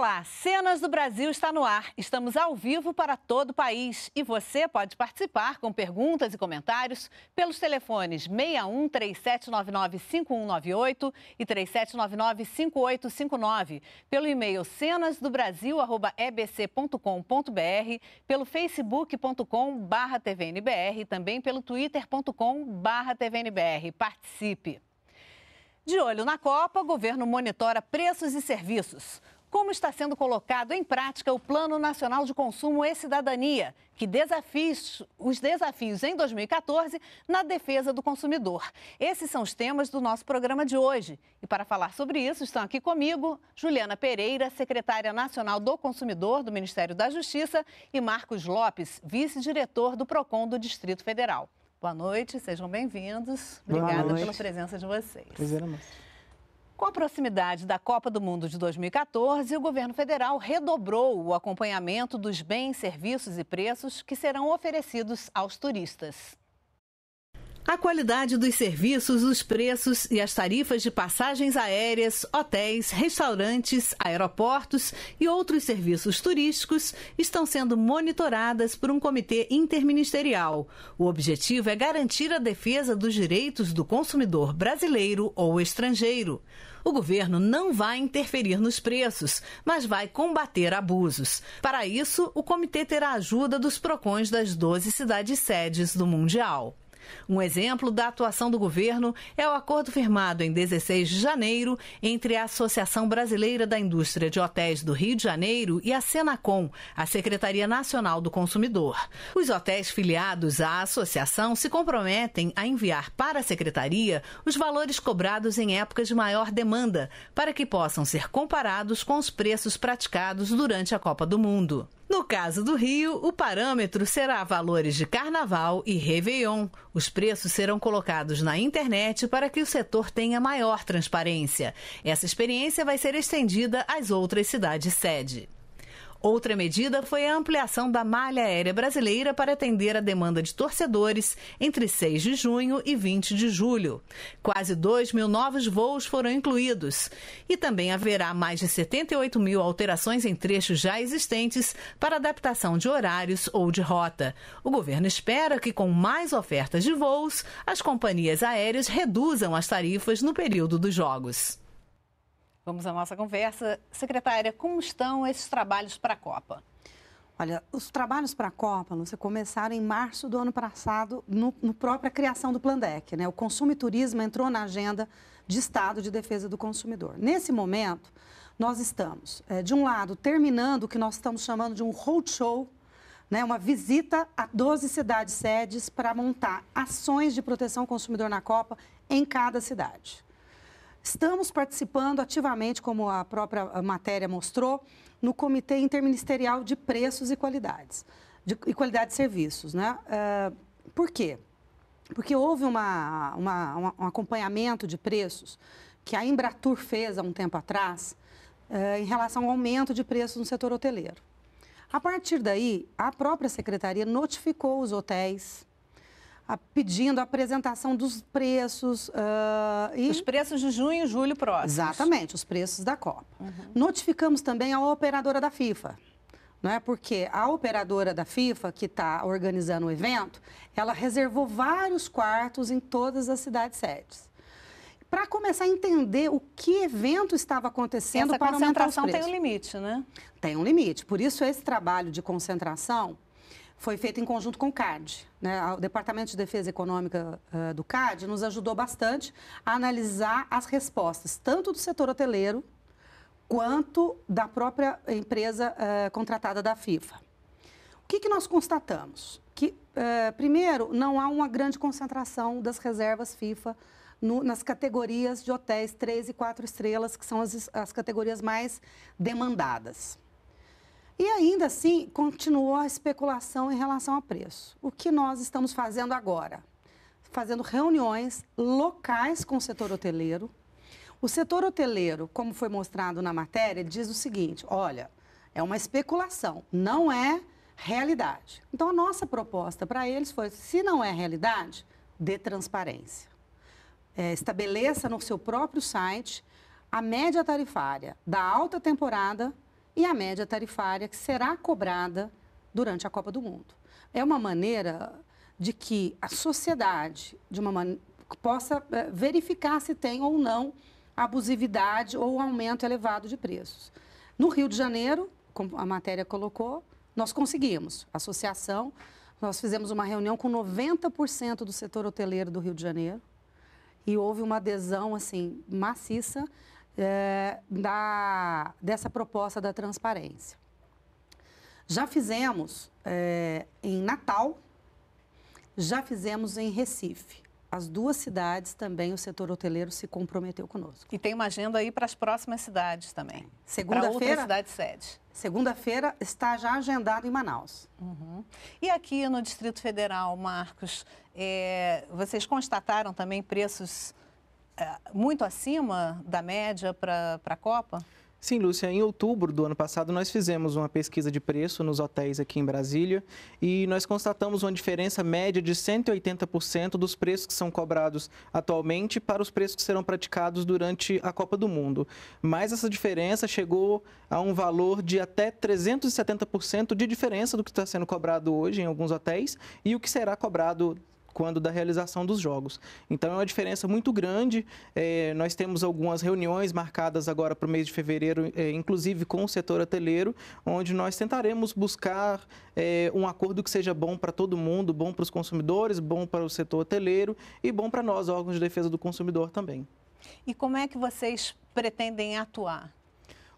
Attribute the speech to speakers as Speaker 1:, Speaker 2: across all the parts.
Speaker 1: Olá, Cenas do Brasil está no ar. Estamos ao vivo para todo o país e você pode participar com perguntas e comentários pelos telefones 61 3799 e 3799-5859, pelo e-mail cenasdobrasil@ebc.com.br, pelo facebook.com/tvnbr e também pelo twitter.com/tvnbr. Participe. De olho na Copa, o governo monitora preços e serviços. Como está sendo colocado em prática o Plano Nacional de Consumo e Cidadania, que desafios, os desafios em 2014 na defesa do consumidor. Esses são os temas do nosso programa de hoje. E para falar sobre isso, estão aqui comigo Juliana Pereira, secretária nacional do Consumidor do Ministério da Justiça, e Marcos Lopes, vice-diretor do PROCON do Distrito Federal. Boa noite, sejam bem-vindos. Obrigada pela presença de vocês.
Speaker 2: Prazer, amor. É
Speaker 1: com a proximidade da Copa do Mundo de 2014, o governo federal redobrou o acompanhamento dos bens, serviços e preços que serão oferecidos aos turistas. A qualidade dos serviços, os preços e as tarifas de passagens aéreas, hotéis, restaurantes, aeroportos e outros serviços turísticos estão sendo monitoradas por um comitê interministerial. O objetivo é garantir a defesa dos direitos do consumidor brasileiro ou estrangeiro. O governo não vai interferir nos preços, mas vai combater abusos. Para isso, o comitê terá a ajuda dos PROCONs das 12 cidades sedes do Mundial. Um exemplo da atuação do governo é o acordo firmado em 16 de janeiro entre a Associação Brasileira da Indústria de Hotéis do Rio de Janeiro e a Senacom, a Secretaria Nacional do Consumidor. Os hotéis filiados à associação se comprometem a enviar para a secretaria os valores cobrados em épocas de maior demanda, para que possam ser comparados com os preços praticados durante a Copa do Mundo. No caso do Rio, o parâmetro será valores de Carnaval e Réveillon. Os preços serão colocados na internet para que o setor tenha maior transparência. Essa experiência vai ser estendida às outras cidades sede. Outra medida foi a ampliação da malha aérea brasileira para atender a demanda de torcedores entre 6 de junho e 20 de julho. Quase 2 mil novos voos foram incluídos. E também haverá mais de 78 mil alterações em trechos já existentes para adaptação de horários ou de rota. O governo espera que, com mais ofertas de voos, as companhias aéreas reduzam as tarifas no período dos Jogos. Vamos à nossa conversa. Secretária, como estão esses trabalhos para a Copa?
Speaker 3: Olha, os trabalhos para a Copa, Lúcia, começaram em março do ano passado, no, no própria criação do Plandec. Né? O consumo e turismo entrou na agenda de Estado de Defesa do Consumidor. Nesse momento, nós estamos, é, de um lado, terminando o que nós estamos chamando de um roadshow, né? uma visita a 12 cidades-sedes para montar ações de proteção ao consumidor na Copa em cada cidade. Estamos participando ativamente, como a própria matéria mostrou, no Comitê Interministerial de Preços e Qualidades, de, e Qualidade de Serviços. Né? Uh, por quê? Porque houve uma, uma, um acompanhamento de preços que a Embratur fez há um tempo atrás uh, em relação ao aumento de preços no setor hoteleiro. A partir daí, a própria secretaria notificou os hotéis, pedindo a apresentação dos preços. Uh, e... Os preços de junho e julho próximos. Exatamente, os preços da Copa. Uhum. Notificamos também a operadora da FIFA. Não é porque a operadora da FIFA que está organizando o evento, ela reservou vários quartos em todas as cidades sedes para começar a entender o que evento estava acontecendo Essa para aumentar os preços. concentração tem um limite, né? Tem um limite. Por isso, esse trabalho de concentração foi feita em conjunto com o CAD. Né? O Departamento de Defesa Econômica uh, do CAD nos ajudou bastante a analisar as respostas, tanto do setor hoteleiro quanto da própria empresa uh, contratada da FIFA. O que, que nós constatamos? Que, uh, primeiro, não há uma grande concentração das reservas FIFA no, nas categorias de hotéis 3 e 4 estrelas, que são as, as categorias mais demandadas. E ainda assim, continuou a especulação em relação a preço. O que nós estamos fazendo agora? Fazendo reuniões locais com o setor hoteleiro. O setor hoteleiro, como foi mostrado na matéria, diz o seguinte: olha, é uma especulação, não é realidade. Então, a nossa proposta para eles foi: se não é realidade, dê transparência. É, estabeleça no seu próprio site a média tarifária da alta temporada e a média tarifária que será cobrada durante a Copa do Mundo. É uma maneira de que a sociedade, de uma man... possa eh, verificar se tem ou não abusividade ou aumento elevado de preços. No Rio de Janeiro, como a matéria colocou, nós conseguimos. A associação, nós fizemos uma reunião com 90% do setor hoteleiro do Rio de Janeiro e houve uma adesão assim maciça é, da, dessa proposta da transparência. Já fizemos é, em Natal, já fizemos em Recife. As duas cidades também o setor hoteleiro se comprometeu conosco. E tem uma agenda aí
Speaker 1: para as próximas cidades também. Segunda-feira. cidade sede.
Speaker 3: Segunda-feira está já
Speaker 1: agendado em Manaus. Uhum. E aqui no Distrito Federal, Marcos, é, vocês constataram também preços é, muito acima da média
Speaker 2: para a Copa? Sim, Lúcia, em outubro do ano passado nós fizemos uma pesquisa de preço nos hotéis aqui em Brasília e nós constatamos uma diferença média de 180% dos preços que são cobrados atualmente para os preços que serão praticados durante a Copa do Mundo. Mas essa diferença chegou a um valor de até 370% de diferença do que está sendo cobrado hoje em alguns hotéis e o que será cobrado quando da realização dos jogos. Então é uma diferença muito grande. É, nós temos algumas reuniões marcadas agora para o mês de fevereiro, é, inclusive com o setor hoteleiro, onde nós tentaremos buscar é, um acordo que seja bom para todo mundo, bom para os consumidores, bom para o setor hoteleiro e bom para nós, órgãos de defesa do consumidor também.
Speaker 1: E como é que vocês pretendem atuar?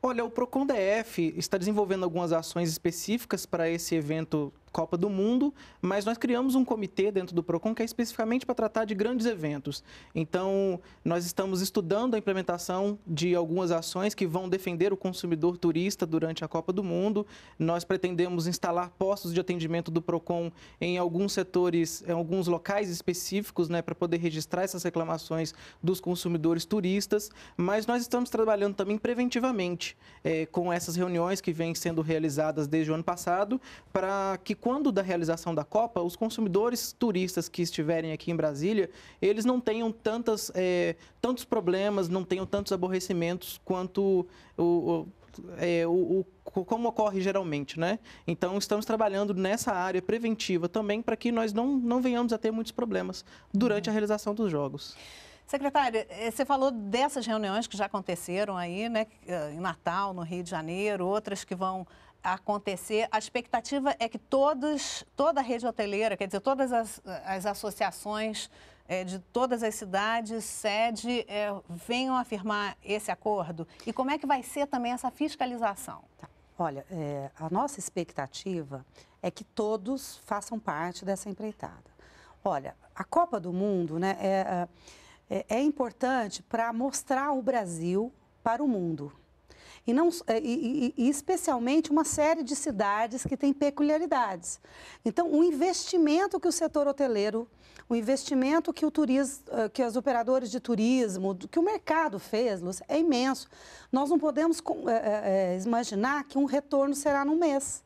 Speaker 2: Olha, o Procon DF está desenvolvendo algumas ações específicas para esse evento Copa do Mundo, mas nós criamos um comitê dentro do PROCON que é especificamente para tratar de grandes eventos. Então, nós estamos estudando a implementação de algumas ações que vão defender o consumidor turista durante a Copa do Mundo. Nós pretendemos instalar postos de atendimento do PROCON em alguns setores, em alguns locais específicos, né, para poder registrar essas reclamações dos consumidores turistas. Mas nós estamos trabalhando também preventivamente eh, com essas reuniões que vêm sendo realizadas desde o ano passado, para que quando da realização da Copa, os consumidores turistas que estiverem aqui em Brasília, eles não tenham tantas, é, tantos problemas, não tenham tantos aborrecimentos quanto o, o é, o, o, como ocorre geralmente, né? Então, estamos trabalhando nessa área preventiva também para que nós não, não venhamos a ter muitos problemas durante a uhum. realização dos jogos.
Speaker 1: Secretária, eh, você falou dessas reuniões que já aconteceram aí, né? Em Natal, no Rio de Janeiro, outras que vão acontecer. A expectativa é que todos, toda a rede hoteleira, quer dizer, todas as, as associações é, de todas as cidades, sede, é, venham afirmar esse
Speaker 3: acordo? E como é que vai ser também essa fiscalização? Tá. Olha, é, a nossa expectativa é que todos façam parte dessa empreitada. Olha, a Copa do Mundo né, é, é, é importante para mostrar o Brasil para o mundo e, não, é, e, e, e especialmente uma série de cidades que têm peculiaridades. Então, o investimento que o setor hoteleiro, o investimento que, o turismo, eh, que os operadores de turismo, que o mercado fez, Lúcia, é imenso. Nós não podemos é, é, imaginar que um retorno será num mês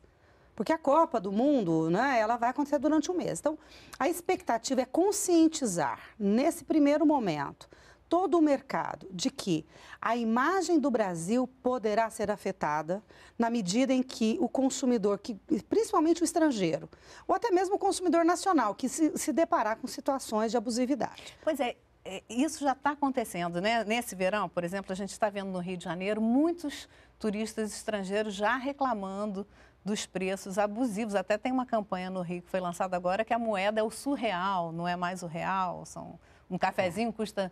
Speaker 3: porque a Copa do Mundo, né, ela vai acontecer durante um mês. Então, a expectativa é conscientizar nesse primeiro momento todo o mercado de que a imagem do Brasil poderá ser afetada na medida em que o consumidor, que, principalmente o estrangeiro, ou até mesmo o consumidor nacional, que se, se deparar com situações de abusividade.
Speaker 1: Pois é, é isso já está acontecendo, né? Nesse verão, por exemplo, a gente está vendo no Rio de Janeiro muitos turistas estrangeiros já reclamando dos preços abusivos. Até tem uma campanha no Rio que foi lançada agora que a moeda é o surreal, não é mais o real. São... Um cafezinho custa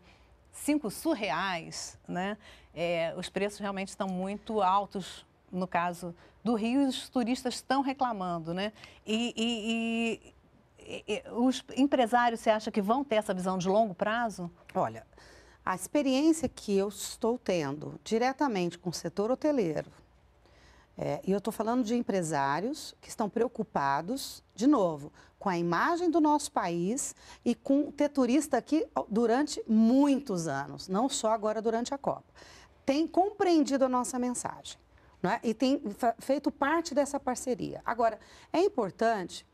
Speaker 1: cinco surreais, né? É, os preços realmente estão muito altos no caso do Rio e os turistas estão reclamando, né? E, e, e, e os empresários, você acha que vão
Speaker 3: ter essa visão de longo prazo? Olha, a experiência que eu estou tendo diretamente com o setor hoteleiro, é, e eu estou falando de empresários que estão preocupados, de novo, com a imagem do nosso país e com ter turista aqui durante muitos anos, não só agora durante a Copa. Tem compreendido a nossa mensagem é? e tem feito parte dessa parceria. Agora, é importante.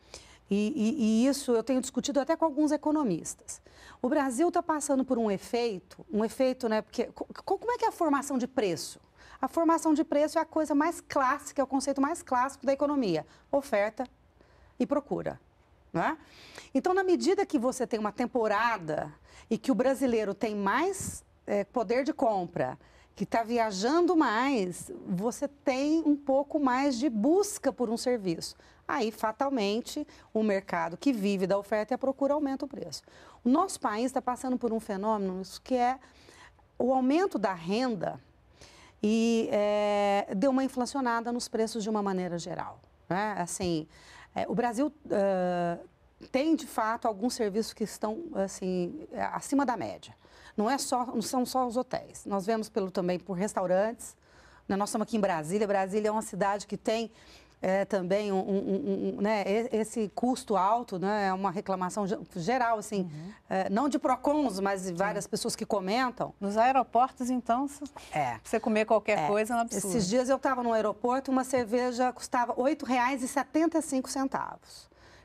Speaker 3: E, e, e, isso eu tenho discutido até com alguns economistas. O Brasil está passando por um efeito, um efeito, né? Porque como é que é a formação de preço? A formação de preço é a coisa mais clássica, é o conceito mais clássico da economia: oferta e procura. Né? Então, na medida que você tem uma temporada e que o brasileiro tem mais é, poder de compra, que está viajando mais, você tem um pouco mais de busca por um serviço. Aí, fatalmente, o mercado que vive da oferta e a procura aumenta o preço. O nosso país está passando por um fenômeno que é o aumento da renda e é, deu uma inflacionada nos preços de uma maneira geral. Né? Assim, é, o Brasil uh, tem, de fato, alguns serviços que estão, assim, é, acima da média. Não, é só, não são só os hotéis. Nós vemos pelo, também por restaurantes. Nós estamos aqui em Brasília. Brasília é uma cidade que tem é, também um, um, um, né, esse custo alto, né, é uma reclamação geral, assim, uhum. é, não de PROCONs, mas de várias Sim. pessoas que comentam. Nos aeroportos, então, é. você comer qualquer é. coisa é um absurdo. Esses dias eu estava no aeroporto, uma cerveja custava R$ 8,75.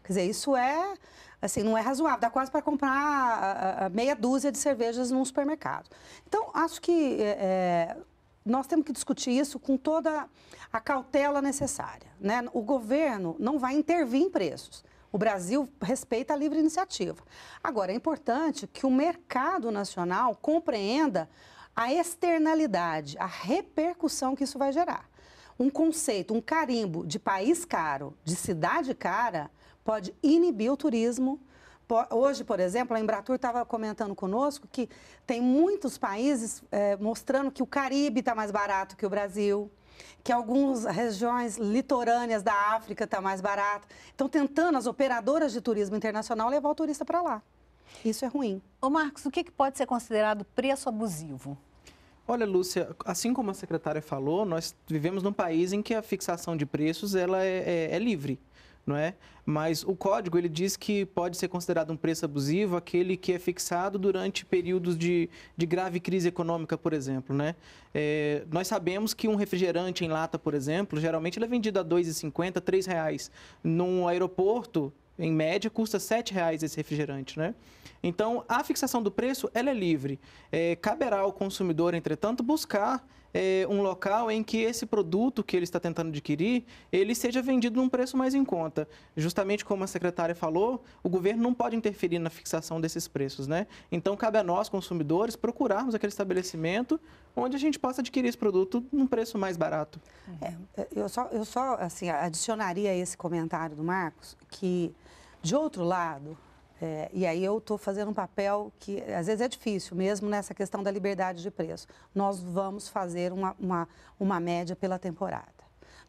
Speaker 3: Quer dizer, isso é, assim, não é razoável. Dá quase para comprar ah, ah, ah, meia dúzia de cervejas num supermercado. Então, acho que é, é, nós temos que discutir isso com toda a cautela necessária. Né? O governo não vai intervir em preços. O Brasil respeita a livre iniciativa. Agora, é importante que o mercado nacional compreenda a externalidade, a repercussão que isso vai gerar. Um conceito, um carimbo de país caro, de cidade cara, pode inibir o turismo Hoje, por exemplo, a Embratur estava comentando conosco que tem muitos países é, mostrando que o Caribe está mais barato que o Brasil, que algumas regiões litorâneas da África está mais barato. Estão tentando as operadoras de turismo internacional levar o turista para lá. Isso é ruim. Ô Marcos, o que, que pode ser considerado preço abusivo?
Speaker 2: Olha, Lúcia, assim como a secretária falou, nós vivemos num país em que a fixação de preços ela é, é, é livre não é? Mas o código ele diz que pode ser considerado um preço abusivo aquele que é fixado durante períodos de, de grave crise econômica, por exemplo, né? É, nós sabemos que um refrigerante em lata, por exemplo, geralmente ele é vendido a R$ 2,50, R$ reais. Num aeroporto, em média, custa R$ reais esse refrigerante, né? Então, a fixação do preço, ela é livre. É, caberá ao consumidor, entretanto, buscar é, um local em que esse produto que ele está tentando adquirir, ele seja vendido num preço mais em conta. Justamente como a secretária falou, o governo não pode interferir na fixação desses preços, né? Então, cabe a nós, consumidores, procurarmos aquele estabelecimento onde a gente possa adquirir esse produto num preço mais barato.
Speaker 3: É, é eu só, eu só assim, adicionaria esse comentário do Marcos, que, de outro lado, é, e aí eu estou fazendo um papel que às vezes é difícil, mesmo nessa questão da liberdade de preço. Nós vamos fazer uma, uma, uma média pela temporada.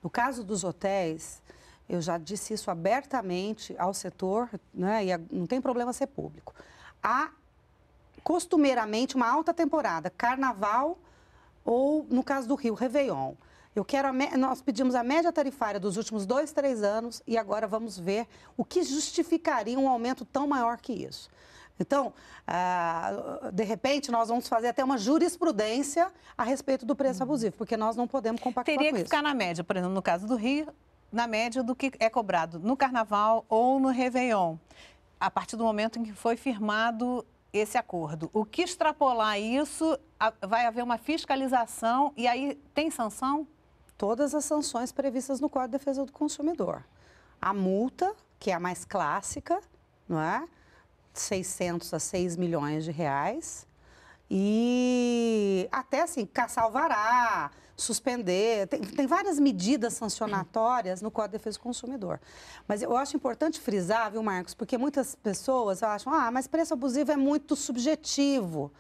Speaker 3: No caso dos hotéis, eu já disse isso abertamente ao setor, né, e não tem problema ser público. Há costumeiramente uma alta temporada, carnaval ou, no caso do Rio, Réveillon. Eu quero me... Nós pedimos a média tarifária dos últimos dois, três anos e agora vamos ver o que justificaria um aumento tão maior que isso. Então, ah, de repente, nós vamos fazer até uma jurisprudência a respeito do preço abusivo, porque nós não podemos compactar Teria com isso. Teria que ficar na média, por exemplo, no caso do Rio, na média do que
Speaker 1: é cobrado no Carnaval ou no Réveillon, a partir do momento em que foi firmado esse acordo. O que extrapolar isso, vai haver uma fiscalização
Speaker 3: e aí tem sanção? todas as sanções previstas no Código de Defesa do Consumidor. A multa, que é a mais clássica, não é? 600 a 6 milhões de reais. E até assim, o alvará, suspender. Tem, tem, várias medidas sancionatórias no Código de Defesa do Consumidor. Mas eu acho importante frisar, viu, Marcos? Porque muitas pessoas acham, ah, mas preço abusivo é muito subjetivo.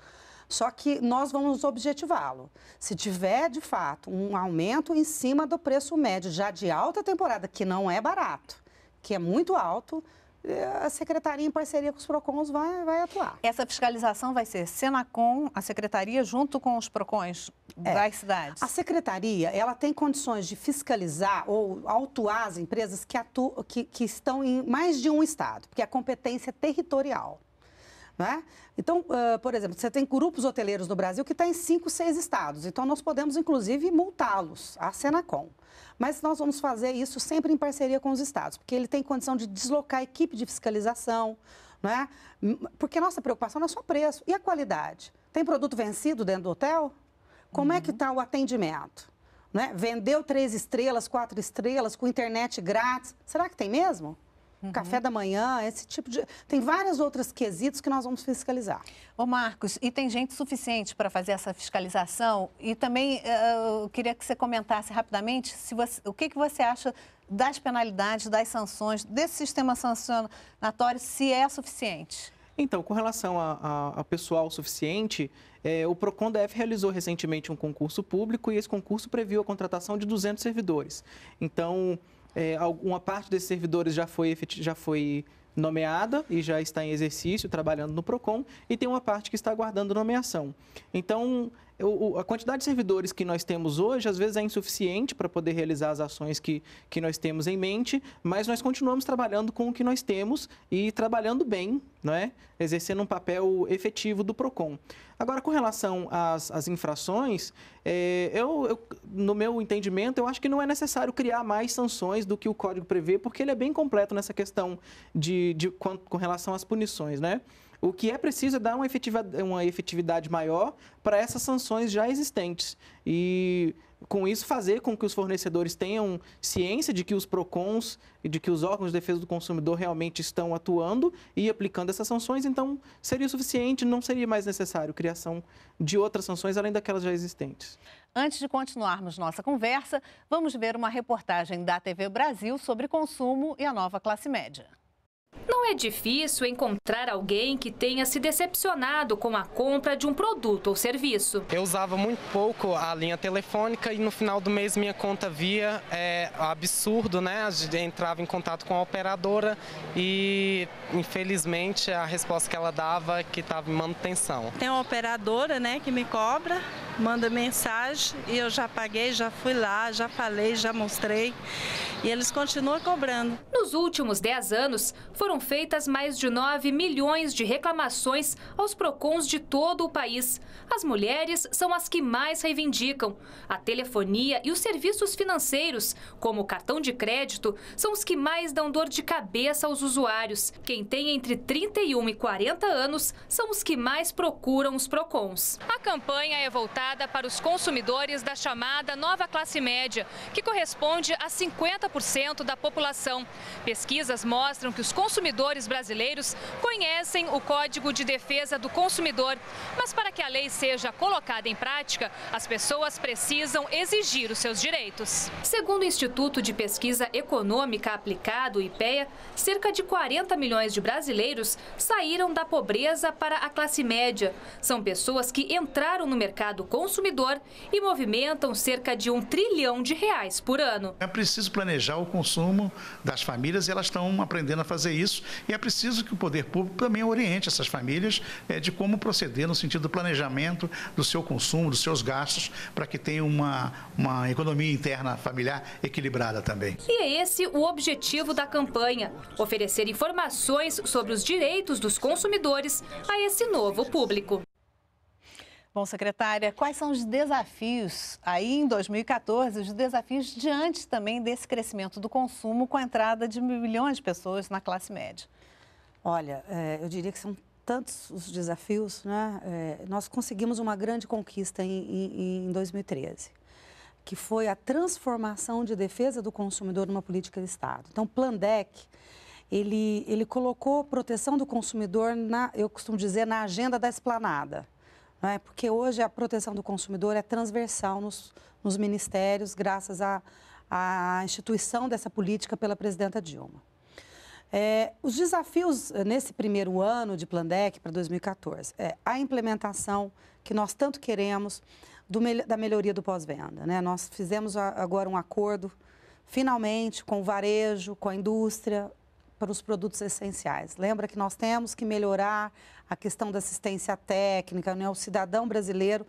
Speaker 3: Só que nós vamos objetivá-lo. Se tiver, de fato, um aumento em cima do preço médio já de alta temporada, que não é barato, que é muito alto, eh, a secretaria, em parceria com os PROCONs, vai, vai atuar. Essa fiscalização vai ser Senacom, a secretaria, junto com os PROCONs é. das cidades? A secretaria, ela tem condições de fiscalizar ou autuar as empresas que, atu... que, que estão em mais de um estado, porque a competência é territorial. Né? Então, uh, por exemplo, você tem grupos hoteleiros no Brasil que está em cinco, seis estados. Então, nós podemos, inclusive, multá-los, a Senacom. Mas nós vamos fazer isso sempre em parceria com os estados, porque ele tem condição de deslocar a equipe de fiscalização, né? porque nossa preocupação não é só preço, e a qualidade? Tem produto vencido dentro do hotel? Como uhum. é que está uhum. o atendimento? Né? Vendeu três estrelas, quatro estrelas, com internet grátis, será que tem mesmo? Uhum. Café da manhã, esse tipo de. Tem várias outras quesitos que nós vamos fiscalizar. Ô Marcos, e tem gente suficiente para fazer essa fiscalização? E também
Speaker 1: eh, eu queria que você comentasse rapidamente se você, o que, que você acha das penalidades, das sanções, desse sistema sancionatório, se é suficiente.
Speaker 2: Então, com relação a, pessoal suficiente, é, o PROCON da F realizou recentemente um concurso público e esse concurso previu a contratação de 200 servidores. Então, é, alguma parte desses servidores já foi, já foi nomeada e já está em exercício, trabalhando no PROCON, e tem uma parte que está aguardando nomeação. Então, o, a quantidade de servidores que nós temos hoje, às vezes, é insuficiente para poder realizar as ações que, que nós temos em mente, mas nós continuamos trabalhando com o que nós temos e trabalhando bem, né? exercendo um papel efetivo do PROCON. Agora, com relação às, às infrações, é, eu, eu, no meu entendimento, eu acho que não é necessário criar mais sanções do que o código prevê, porque ele é bem completo nessa questão de, de com, com relação às punições. Né? O que é preciso é dar uma efetividade, uma efetividade maior para essas sanções já existentes. E com isso fazer com que os fornecedores tenham ciência de que os PROCONs e de que os órgãos de defesa do consumidor realmente estão atuando e aplicando essas sanções, então seria o suficiente, não seria mais necessário a criação de outras sanções além daquelas já existentes.
Speaker 1: Antes de continuarmos nossa conversa, vamos ver uma reportagem da TV Brasil sobre consumo e a nova classe média.
Speaker 4: Não é difícil encontrar alguém que tenha se
Speaker 2: decepcionado com a compra de um produto ou serviço. Eu usava muito pouco a linha telefônica e no final do mês minha conta via é absurdo, né? A gente entrava em contato com a operadora e infelizmente a resposta que ela dava é que estava em manutenção. Tem uma operadora, né, que me cobra manda mensagem
Speaker 4: e eu já paguei, já fui lá, já falei, já mostrei e eles continuam cobrando. Nos últimos 10 anos, foram feitas mais de 9 milhões de reclamações aos PROCONs de todo o país. As mulheres são as que mais reivindicam. A telefonia e os serviços financeiros, como o cartão de crédito, são os que mais dão dor de cabeça aos usuários. Quem tem entre 31 e 40 anos são os que mais procuram os PROCONs. A campanha é voltada voltada para os consumidores da chamada nova classe média, que corresponde a 50% da população. Pesquisas mostram que os consumidores brasileiros conhecem o Código de Defesa do Consumidor, mas para que a lei seja colocada em prática, as pessoas precisam exigir os seus direitos. Segundo o Instituto de Pesquisa Econômica Aplicado, o IPEA, cerca de 40 milhões de brasileiros saíram da pobreza para a classe média. São pessoas que entraram no mercado consumidor e movimentam cerca de um trilhão de reais por ano.
Speaker 2: É preciso planejar o consumo das famílias e elas estão aprendendo a fazer isso. E é preciso que o poder público também oriente essas famílias é, de como proceder no sentido do planejamento do seu consumo, dos seus gastos, para que tenha uma, uma economia interna familiar equilibrada também.
Speaker 4: E é esse o objetivo da campanha: oferecer informações sobre os direitos dos consumidores a esse novo público.
Speaker 1: Bom, secretária, quais são os desafios aí em 2014, os desafios diante também desse crescimento do consumo com a entrada
Speaker 3: de milhões de pessoas na classe média? Olha, é, eu diria que são tantos os desafios, né? É, nós conseguimos uma grande conquista em, em, em 2013 que foi a transformação de defesa do consumidor numa política de Estado. Então, o Plandec, ele, ele colocou proteção do consumidor, na, eu costumo dizer, na agenda da esplanada não é? porque hoje a proteção do consumidor é transversal nos, nos ministérios, graças à, à instituição dessa política pela presidenta Dilma. É, os desafios eh, nesse primeiro ano de Plandec para 2014 é a implementação que nós tanto queremos do, da melhoria do pós-venda. Né? Nós fizemos agora um acordo, finalmente, com o varejo, com a indústria, para os produtos essenciais. Lembra que nós temos que melhorar a questão da assistência técnica, né? o cidadão brasileiro,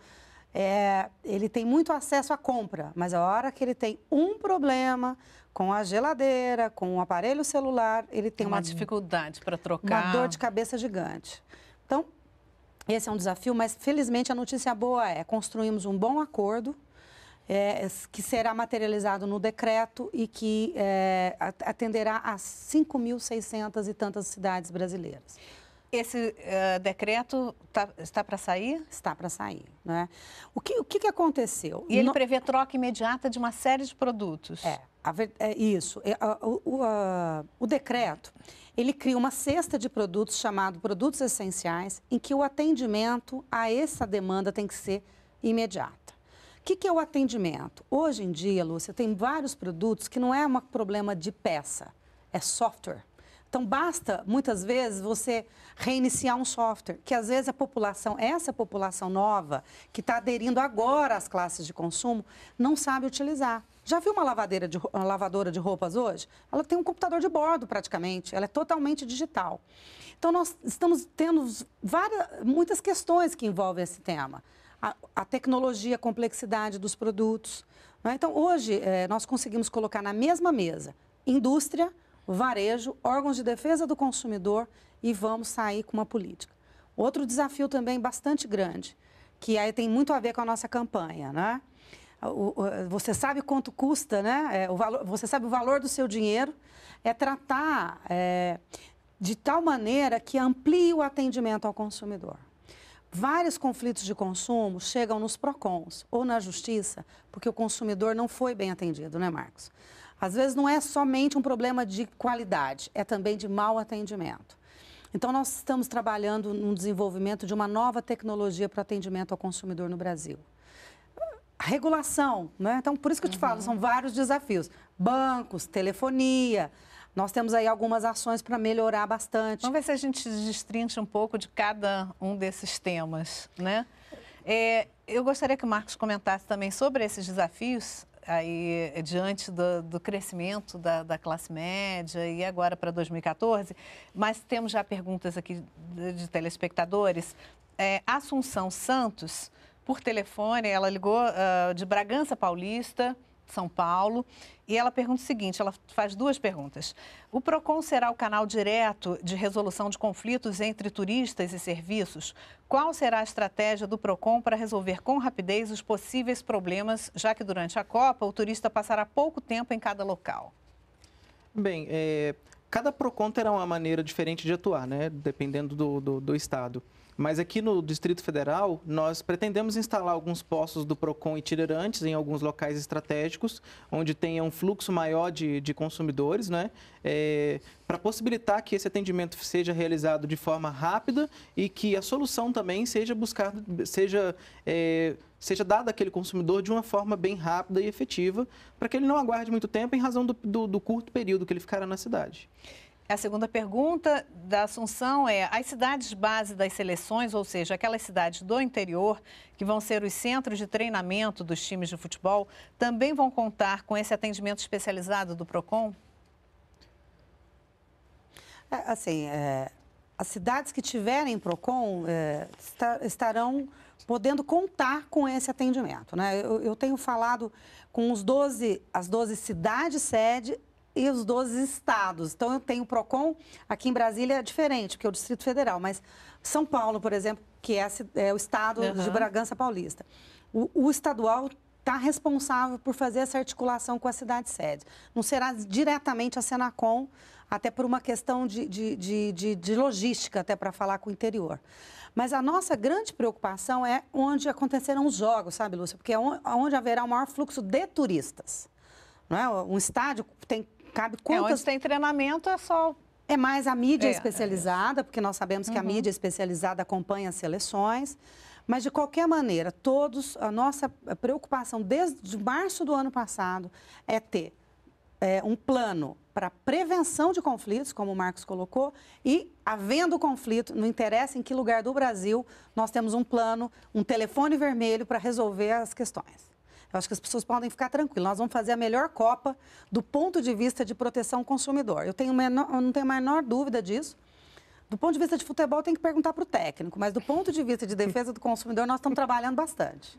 Speaker 3: é, ele tem muito acesso à compra, mas a hora que ele tem um problema com a geladeira, com o aparelho celular, ele tem uma, uma dificuldade para trocar, uma dor de cabeça gigante. Então, esse é um desafio, mas felizmente a notícia boa é construímos um bom acordo é, que será materializado no decreto e que é, atenderá a 5.600 e tantas cidades brasileiras. Esse uh, decreto tá, está para sair? Está para sair. Né? O, que, o que, que aconteceu? E ele Não...
Speaker 1: prevê troca imediata de uma série de produtos.
Speaker 3: É, a, é isso. É, a, o, a, o decreto, ele cria uma cesta de produtos chamado produtos essenciais, em que o atendimento a essa demanda tem que ser imediata. O que, que, é o atendimento? Hoje em dia, Lúcia, tem vários produtos que não é um problema de peça, é software. Então, basta, muitas vezes, você reiniciar um software, que às vezes a população, essa população nova, que está aderindo agora às classes de consumo, não sabe utilizar. Já viu uma, lavadeira de, uma lavadora de roupas hoje? Ela tem um computador de bordo, praticamente, ela é totalmente digital. Então, nós estamos tendo várias, muitas questões que envolvem esse tema. A, a tecnologia, a complexidade dos produtos. Né? Então, hoje, eh, nós conseguimos colocar na mesma mesa indústria, varejo, órgãos de defesa do consumidor e vamos sair com uma política. Outro desafio também bastante grande, que aí tem muito a ver com a nossa campanha, né? Você sabe quanto custa, né? É, o valor, você sabe o valor do seu dinheiro. É tratar é, de tal maneira que amplie o atendimento ao consumidor. Vários conflitos de consumo chegam nos PROCONs ou na justiça porque o consumidor não foi bem atendido, né, Marcos? Às vezes não é somente um problema de qualidade, é também de mau atendimento. Então, nós estamos trabalhando no desenvolvimento de uma nova tecnologia para atendimento ao consumidor no Brasil. A regulação, né? Então, por isso que eu te uhum. falo, são vários desafios. Bancos, telefonia. Nós temos aí algumas ações para melhorar bastante. Vamos ver se a gente destrincha um pouco de cada
Speaker 1: um desses temas, né? É, eu gostaria que o Marcos comentasse também sobre esses desafios aí eh, diante do, do crescimento da, da, classe média e agora para 2014, mas temos já perguntas aqui de, de telespectadores. É, Assunção Santos, por telefone, ela ligou uh, de Bragança Paulista são Paulo. E ela pergunta o seguinte: ela faz duas perguntas. O PROCON será o canal direto de resolução de conflitos entre turistas e serviços? Qual será a estratégia do PROCON para resolver com rapidez os possíveis problemas, já que durante a Copa o turista passará pouco tempo em cada local?
Speaker 2: Bem, é, cada PROCON terá uma maneira diferente de atuar, né? dependendo do, do, do estado. Mas aqui no Distrito Federal, nós pretendemos instalar alguns postos do PROCON itinerantes em alguns locais estratégicos, onde tenha um fluxo maior de, de consumidores, né? É, para possibilitar que esse atendimento seja realizado de forma rápida e que a solução também seja buscada, seja, é, seja dada àquele consumidor de uma forma bem rápida e efetiva, para que ele não aguarde muito tempo em razão do, do, do curto período que ele ficará na cidade.
Speaker 1: A segunda pergunta da Assunção é: as cidades base das seleções, ou seja, aquelas cidades do interior que vão ser os centros de treinamento dos times de futebol, também vão contar com esse atendimento especializado do Procon?
Speaker 3: É, assim, é, as cidades que tiverem Procon é, estarão podendo contar com esse atendimento. Né? Eu, eu tenho falado com os 12, as 12 cidades sede e os 12 estados. Então, eu tenho o PROCON, aqui em Brasília é diferente, porque é o Distrito Federal, mas São Paulo, por exemplo, que é, é o estado uhum. de Bragança Paulista. o, o estadual está responsável por fazer essa articulação com a cidade sede. Não será diretamente a Senacom, até por uma questão de, de, de, de, de logística, até para falar com o interior. Mas a nossa grande preocupação é onde acontecerão os jogos, sabe, Lúcia? Porque é onde haverá o maior fluxo de turistas. Não é? Um estádio tem Cabe quantas... É, onde
Speaker 1: tem treinamento
Speaker 3: é só... É mais a mídia é, é especializada, é porque nós sabemos uhum. que a uhum. mídia especializada acompanha as seleções. Mas, de qualquer maneira, todos, a nossa preocupação desde março do ano passado é ter é, um plano para prevenção de conflitos, como o Marcos colocou, e, havendo conflito, não interessa em que lugar do Brasil, nós temos um plano, um telefone vermelho para resolver as questões. Eu acho que as pessoas podem ficar tranquilas. Nós vamos fazer a melhor Copa do ponto de vista de proteção ao consumidor. Eu, tenho menor, eu não tenho a menor dúvida disso. Do ponto de vista de futebol, tem que perguntar para o técnico, mas do ponto de vista de defesa do consumidor, nós estamos trabalhando bastante.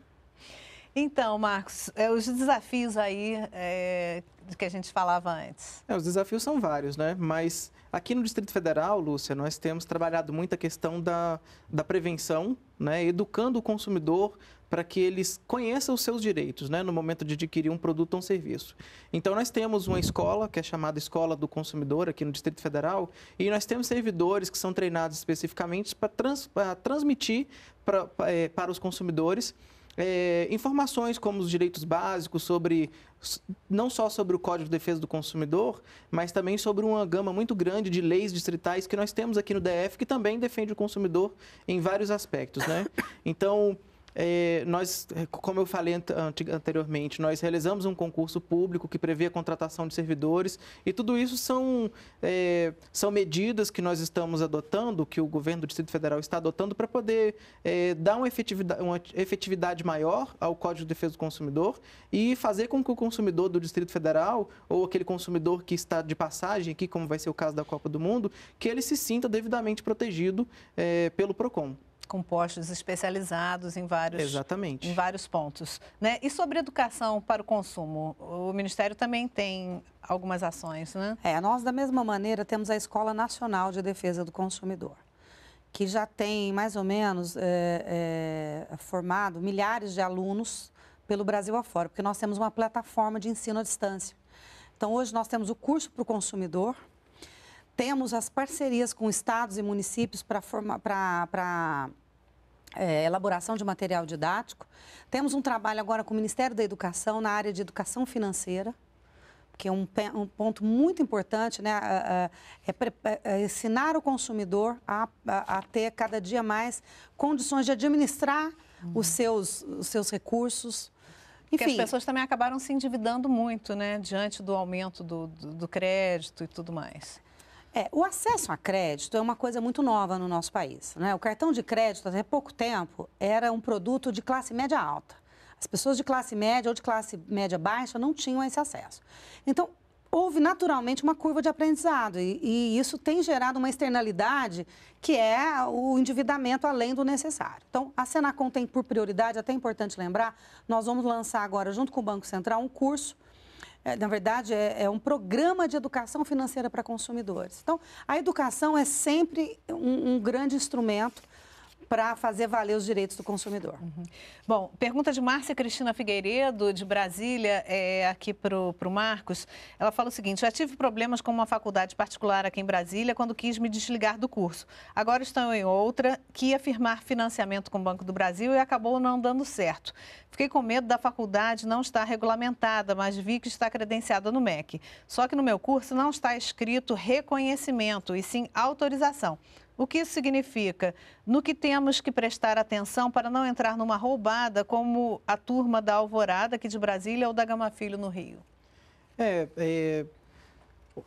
Speaker 3: Então, Marcos,
Speaker 1: é, os desafios aí é, que a gente falava antes.
Speaker 2: É, os desafios são vários, né? Mas Aqui no Distrito Federal, Lúcia, nós temos trabalhado muito a questão da, da prevenção, né, educando o consumidor para que eles conheçam os seus direitos né, no momento de adquirir um produto ou um serviço. Então, nós temos uma escola, que é chamada Escola do Consumidor, aqui no Distrito Federal, e nós temos servidores que são treinados especificamente para trans, transmitir pra, é, para os consumidores é, informações como os direitos básicos sobre não só sobre o Código de Defesa do Consumidor, mas também sobre uma gama muito grande de leis distritais que nós temos aqui no DF que também defende o consumidor em vários aspectos, né? Então, é, nós, é, como eu falei anteriormente, nós realizamos um concurso público que prevê a contratação de servidores e tudo isso são, é, são medidas que nós estamos adotando, que o governo do Distrito Federal está adotando para poder é, dar uma efetividade, uma efetividade maior ao Código de Defesa do Consumidor e fazer com que o consumidor do Distrito Federal ou aquele consumidor que está de passagem aqui, como vai ser o caso da Copa do Mundo, que ele se sinta devidamente protegido é, pelo PROCON
Speaker 1: com postos especializados em vários, Exatamente. Em vários pontos. Né? E sobre educação
Speaker 3: para o consumo, o Ministério também tem algumas ações, né? É, nós, da mesma maneira, temos a Escola Nacional de Defesa do Consumidor, que já tem mais ou menos é, é, formado milhares de alunos pelo Brasil afora, porque nós temos uma plataforma de ensino à distância. Então, hoje nós temos o curso para o consumidor, temos as parcerias com estados e municípios para é, elaboração de material didático. Temos um trabalho agora com o Ministério da Educação na área de educação financeira, que é um, um ponto muito importante, né? É, é, é, ensinar o consumidor a, a, a ter cada dia mais condições de administrar uhum. os, seus, os seus recursos, porque as pessoas
Speaker 1: também acabaram se endividando muito, né? Diante do aumento do, do, do crédito e tudo mais.
Speaker 3: É, o acesso a crédito é uma coisa muito nova no nosso país. Né? O cartão de crédito, até pouco tempo, era um produto de classe média alta. As pessoas de classe média ou de classe média baixa não tinham esse acesso. Então, houve naturalmente uma curva de aprendizado e, e, isso tem gerado uma externalidade que é o endividamento além do necessário. Então, a Senacom tem por prioridade, até é importante lembrar, nós vamos lançar agora, junto com o Banco Central, um curso é, na verdade, é, é, um programa de educação financeira para consumidores. Então, a educação é sempre um, um grande instrumento para fazer valer os direitos do consumidor. Uhum. Bom, pergunta de Márcia Cristina Figueiredo, de
Speaker 1: Brasília, é, aqui para o Marcos. Ela fala o seguinte: já tive problemas com uma faculdade particular aqui em Brasília quando quis me desligar do curso. Agora estou em outra que ia firmar financiamento com o Banco do Brasil e acabou não dando certo. Fiquei com medo da faculdade não estar regulamentada, mas vi que está credenciada no MEC. Só que no meu curso não está escrito reconhecimento, e sim autorização. O que isso significa? No que temos que prestar atenção para não entrar numa roubada como a turma da Alvorada aqui de Brasília ou da Gama Filho no Rio?
Speaker 2: É, é,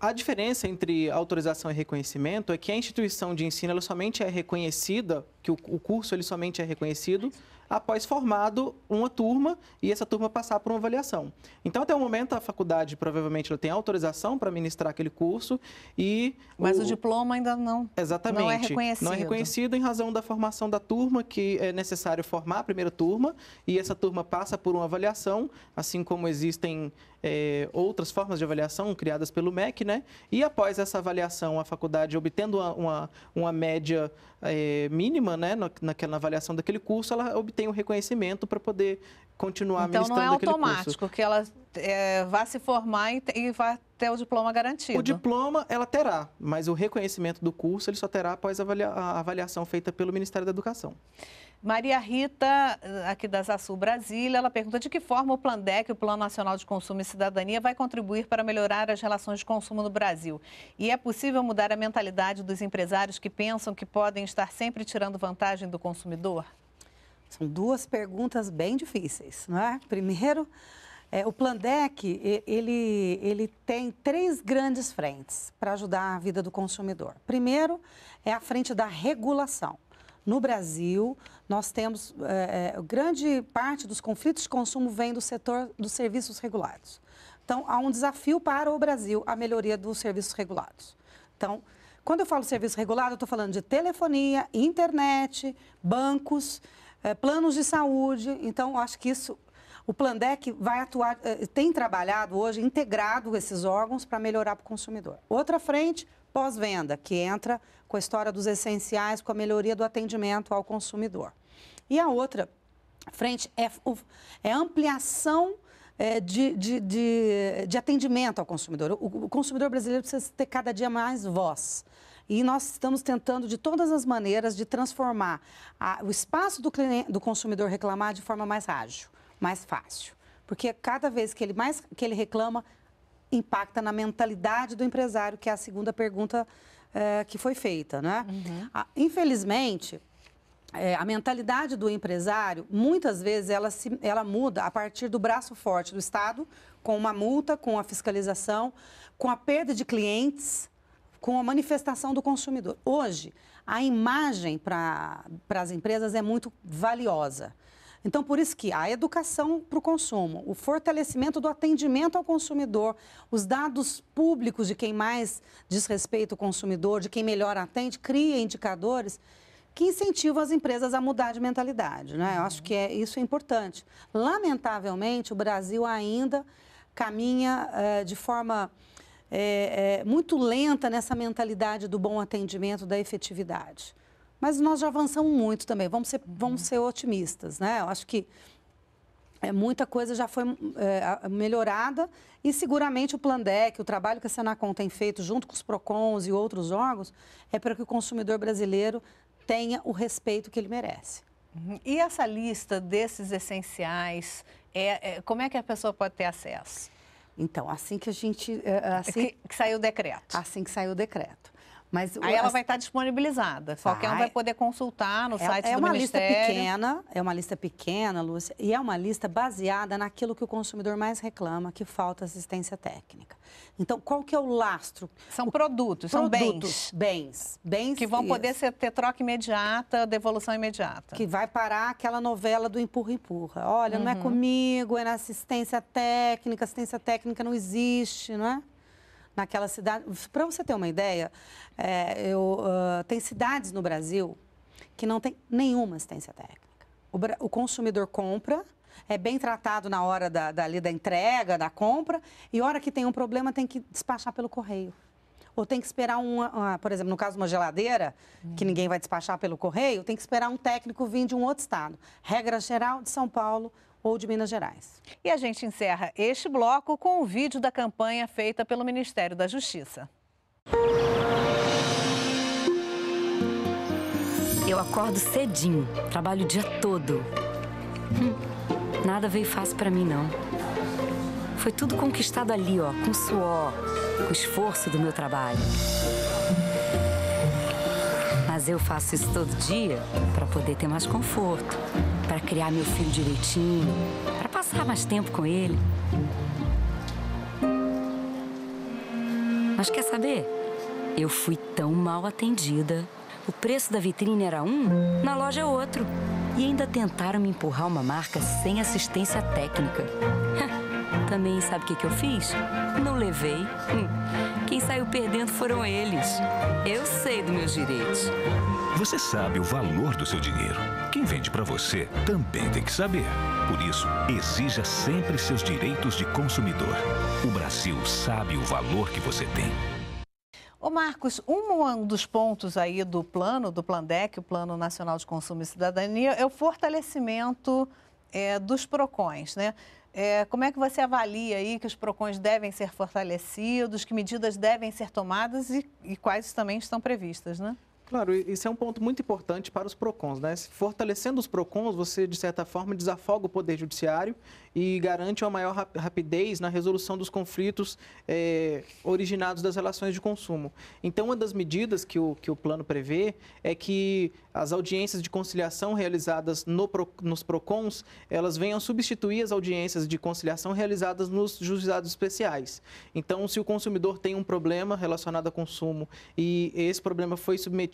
Speaker 2: a diferença entre autorização e reconhecimento é que a instituição de ensino ela somente é reconhecida, que o, o curso ele somente é reconhecido. Mas após formado uma turma e essa turma passar por uma avaliação. Então, até o momento, a faculdade provavelmente ela tem autorização para ministrar aquele curso e... Mas o, o diploma ainda não, exatamente, não é reconhecido. Não é reconhecido em razão da formação da turma, que é necessário formar a primeira turma e essa turma passa por uma avaliação, assim como existem é, outras formas de avaliação criadas pelo MEC, né? E após essa avaliação, a faculdade obtendo uma, uma, uma média é, mínima, né, naquela na avaliação daquele curso, ela obtém o um reconhecimento para poder continuar então, é ministrando aquele curso. Então não é automático
Speaker 1: que ela é, vá se formar e, e vá ter o diploma garantido. O
Speaker 2: diploma ela terá, mas o reconhecimento do curso ele só terá após a avaliação feita pelo Ministério da Educação.
Speaker 1: Maria Rita, eh, aqui das Açu Brasília, ela pergunta de que forma o Plandec, o Plano Nacional de Consumo e Cidadania, vai contribuir para melhorar as relações de consumo no Brasil. E é possível mudar a mentalidade dos empresários que pensam que podem estar sempre tirando vantagem do
Speaker 3: consumidor? São duas perguntas bem difíceis, não é? Primeiro, é, o Plandec, ele, ele tem três grandes frentes para ajudar a vida do consumidor. Primeiro, é a frente da regulação no Brasil, nós temos é, é, grande parte dos conflitos de consumo vem do setor dos serviços regulados. Então, há um desafio para o Brasil a melhoria dos serviços regulados. Então, quando eu falo serviço regulado, eu estou falando de telefonia, internet, bancos, é, planos de saúde. Então, acho que isso o Plandec vai atuar, é, tem trabalhado hoje, integrado esses órgãos para melhorar para o consumidor. Outra frente, pós-venda, que entra com a história dos essenciais, com a melhoria do atendimento ao consumidor. E a outra frente é, é ampliação é, de, de, de, de, atendimento ao consumidor. O, o consumidor brasileiro precisa ter cada dia mais voz. E nós estamos tentando, de todas as maneiras, de transformar a, o espaço do, cliente, do consumidor reclamar de forma mais ágil, mais fácil. Porque cada vez que ele, mais, que ele reclama, impacta na mentalidade do empresário, que é a segunda pergunta é, que foi feita, né? Uhum. Ah, infelizmente, é, a mentalidade do empresário, muitas vezes, ela, se, ela muda a partir do braço forte do Estado, com uma multa, com a fiscalização, com a perda de clientes, com a manifestação do consumidor. Hoje, a imagem para as empresas é muito valiosa. Então, por isso que a educação para o consumo, o fortalecimento do atendimento ao consumidor, os dados públicos de quem mais diz respeito ao consumidor, de quem melhor atende, cria indicadores que incentivam as empresas a mudar de mentalidade. Né? Eu acho que é, isso é importante. Lamentavelmente, o Brasil ainda caminha é, de forma é, é, muito lenta nessa mentalidade do bom atendimento, da efetividade. Mas nós já avançamos muito também, vamos ser, vamos uhum. ser otimistas, né? Eu acho que é, muita coisa já foi é, melhorada e seguramente o Plandec, o trabalho que a Senacom tem feito junto com os PROCONs e outros órgãos, é para que o consumidor brasileiro tenha o respeito que ele merece. Uhum. E essa lista desses essenciais, é, é, como é que a pessoa pode ter acesso? Então, assim que a gente... É, é assim, que, que
Speaker 1: saiu o decreto.
Speaker 3: Assim que saiu o decreto. Mas Aí o, ela as... vai estar tá disponibilizada. Vai. Qualquer um tá, vai é poder consultar no é, site é do Ministério. É uma lista pequena, é uma lista pequena, Lúcia, e é uma lista baseada naquilo que o consumidor mais reclama, que falta assistência técnica. Então, qual que é o lastro? São o... produtos, são produtos, bens. Bens. Bens. Que vão poder ser, ter troca imediata, devolução imediata. Que vai parar aquela novela do empurra-empurra. Olha, uhum. não é uhum. comigo, é na assistência técnica, assistência técnica não existe, não é? naquela cidade. Para você ter uma ideia, é, eu, uh, tem cidades no Brasil que não tem nenhuma assistência técnica. O, o consumidor compra, é bem tratado na hora da, da, da entrega, da compra, e hora que tem um problema tem que despachar pelo correio ou tem que esperar uma, ah, uma, ah, por exemplo, no caso de uma geladeira, que hum. ninguém vai despachar pelo correio, tem que esperar um técnico vir de um outro estado. Regra geral de São Paulo, ou de Minas Gerais. E a gente encerra
Speaker 1: este bloco com o um vídeo da campanha feita pelo Ministério da Justiça.
Speaker 4: Eu acordo cedinho, trabalho o dia todo. Hum, nada veio fácil para mim, não. Foi tudo conquistado ali, ó, com suor, com esforço do meu trabalho. Mas eu faço isso todo dia para poder ter mais conforto, para criar meu filho direitinho, para passar mais tempo com ele. Mas quer saber? Eu fui tão mal atendida. O preço da vitrine era um, na loja é outro. E ainda tentaram me empurrar uma marca sem assistência técnica. Também sabe o que, que eu fiz? Não levei. Hum. Quem saiu perdendo foram eles. Eu sei dos meus
Speaker 1: direitos. Você sabe o valor do seu dinheiro. Quem vende para você também tem que saber. Por isso, exija sempre seus direitos
Speaker 2: de consumidor. O Brasil sabe o valor que você tem.
Speaker 1: Ô Marcos, um dos pontos aí do plano, do Plandec, o Plano Nacional de Consumo e Cidadania, é o fortalecimento é, dos PROCONs, né? É, como é que você avalia aí que os PROCONs devem ser fortalecidos, que medidas devem ser tomadas e, e quais também estão previstas, né?
Speaker 2: Claro, isso é um ponto muito importante para os PROCONs, né? Fortalecendo os PROCONs, você, de certa forma, desafoga o Poder Judiciário e garante uma maior rapidez na resolução dos conflitos eh, originados das relações de consumo. Então, uma das medidas que o, que o plano prevê é que as audiências de conciliação realizadas no, nos PROCONs, elas venham substituir as audiências de conciliação realizadas nos juizados especiais. Então, se o consumidor tem um problema relacionado a consumo e esse problema foi submetido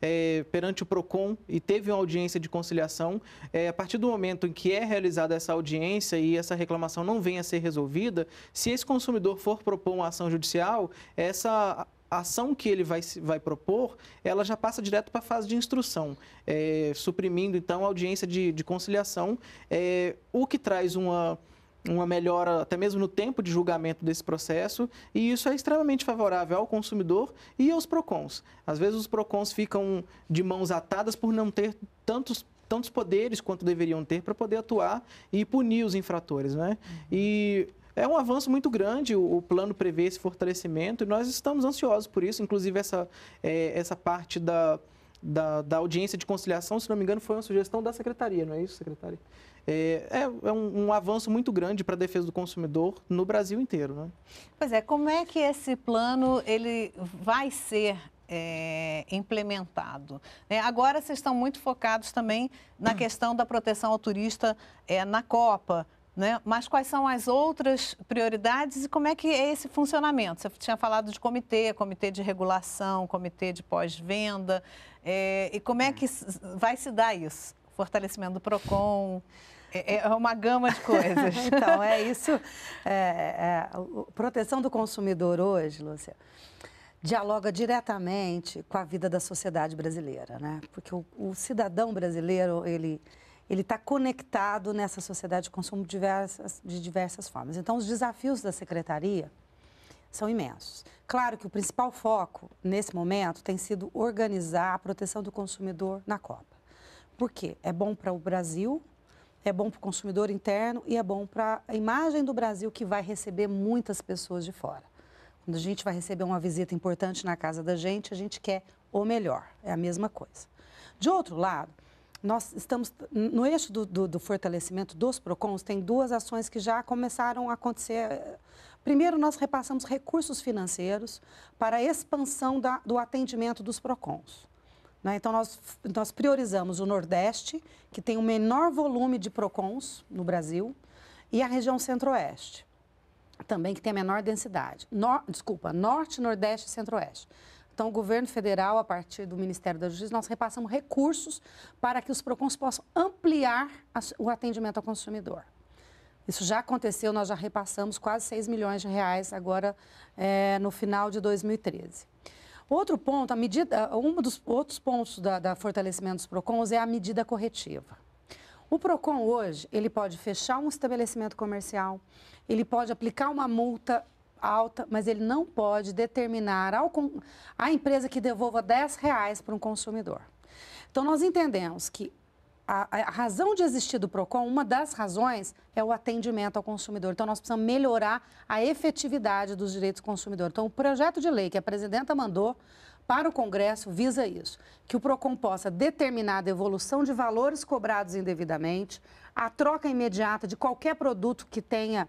Speaker 2: é, perante o PROCON e teve uma audiência de conciliação. É, a partir do momento em que é realizada essa audiência e essa reclamação não venha a ser resolvida, se esse consumidor for propor uma ação judicial, essa a ação que ele vai, vai propor, ela já passa direto para a fase de instrução, é, suprimindo então a audiência de, de conciliação, é, o que traz uma uma melhora até mesmo no tempo de julgamento desse processo, e isso é extremamente favorável ao consumidor e aos PROCONs. Às vezes os PROCONs ficam de mãos atadas por não ter tantos tantos poderes quanto deveriam ter para poder atuar e punir os infratores, né? E é um avanço muito grande o, plano prevê esse fortalecimento e nós estamos ansiosos por isso. Inclusive, essa, é, essa parte da, da, da, audiência de conciliação, se não me engano, foi uma sugestão da secretaria, não é isso, secretária? É, é, é um, um, avanço muito grande para a defesa do consumidor no Brasil inteiro. Né?
Speaker 1: Pois é, como é que esse plano ele vai ser é, implementado. É, agora vocês estão muito focados também na hum. questão da proteção ao turista é, na Copa. Né? Mas quais são as outras prioridades e como é que é esse funcionamento? Você tinha falado de comitê, comitê de regulação, comitê de pós-venda. É, e como é, é. que vai se dar isso? Fortalecimento do PROCON. É, é, é uma gama de coisas. então, é
Speaker 3: isso. É, é, proteção do consumidor hoje, Lúcia, dialoga diretamente com a vida da sociedade brasileira, né? Porque o, o cidadão brasileiro, ele ele está conectado nessa sociedade de consumo de diversas, de diversas formas. Então, os desafios da secretaria são imensos. Claro que o principal foco, nesse momento, tem sido organizar a proteção do consumidor na Copa. Por quê? É bom para o Brasil, é bom para o consumidor interno e é bom para a imagem do Brasil que vai receber muitas pessoas de fora. Quando a gente vai receber uma visita importante na casa da gente, a gente quer o melhor, é a mesma coisa. De outro lado, nós estamos no eixo do, do, do fortalecimento dos PROCONs, tem duas ações que já começaram a acontecer. Primeiro, nós repassamos recursos financeiros para a expansão da, do atendimento dos PROCONs. Né? Então, nós, nós priorizamos o Nordeste, que tem o menor volume de PROCONs no Brasil, e a região Centro-Oeste, também que tem a menor densidade. No, desculpa, Norte, Nordeste e Centro-Oeste. Então, o governo federal, a partir do Ministério da Justiça, nós repassamos recursos para que os PROCONs possam ampliar a, o atendimento ao consumidor. Isso já aconteceu, nós já repassamos quase 6 milhões de reais agora é, no final de 2013. Outro ponto, a medida, um dos outros pontos da, da fortalecimento dos PROCONs é a medida corretiva. O PROCON hoje, ele pode fechar um estabelecimento comercial, ele pode aplicar uma multa alta, mas ele não pode determinar ao, a empresa que devolva 10 reais para um consumidor. Então, nós entendemos que a, a, razão de existir do PROCON, uma das razões é o atendimento ao consumidor. Então, nós precisamos melhorar a efetividade dos direitos do consumidor. Então, o projeto de lei que a presidenta mandou para o Congresso visa isso: que o PROCON possa determinar a devolução de valores cobrados indevidamente, a troca imediata de qualquer produto que tenha.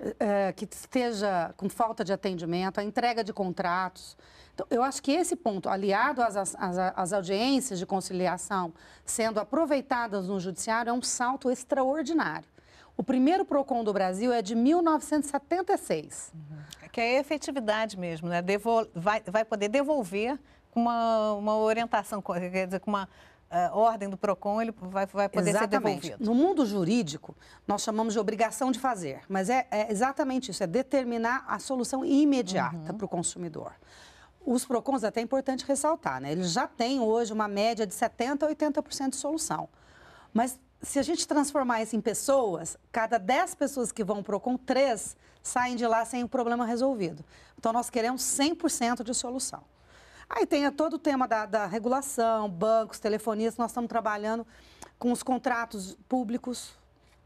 Speaker 3: Eh, eh, que esteja com falta de atendimento, a entrega de contratos, então, eu acho que esse ponto, aliado às, às, às audiências de conciliação sendo aproveitadas no judiciário, é um salto extraordinário. O primeiro PROCON do Brasil é de 1976. Uhum. É que é a efetividade mesmo, né? Vai, vai, poder
Speaker 1: devolver com uma, uma orientação, quer dizer, com uma uh, ordem do PROCON, ele
Speaker 3: vai, vai poder exatamente. ser devolvido. No mundo jurídico, nós chamamos de obrigação de fazer, mas é, é exatamente isso, é determinar a solução imediata uhum. para o consumidor. Os PROCONs, até é importante ressaltar, né? Eles já têm hoje uma média de 70% a 80% de solução. Mas se a gente transformar isso em pessoas, cada 10 pessoas que vão para o PROCON, 3 saem de lá sem o problema resolvido. Então, nós queremos 100% de solução. Aí tem todo o tema da, da regulação, bancos, telefonias, nós estamos trabalhando com os contratos públicos.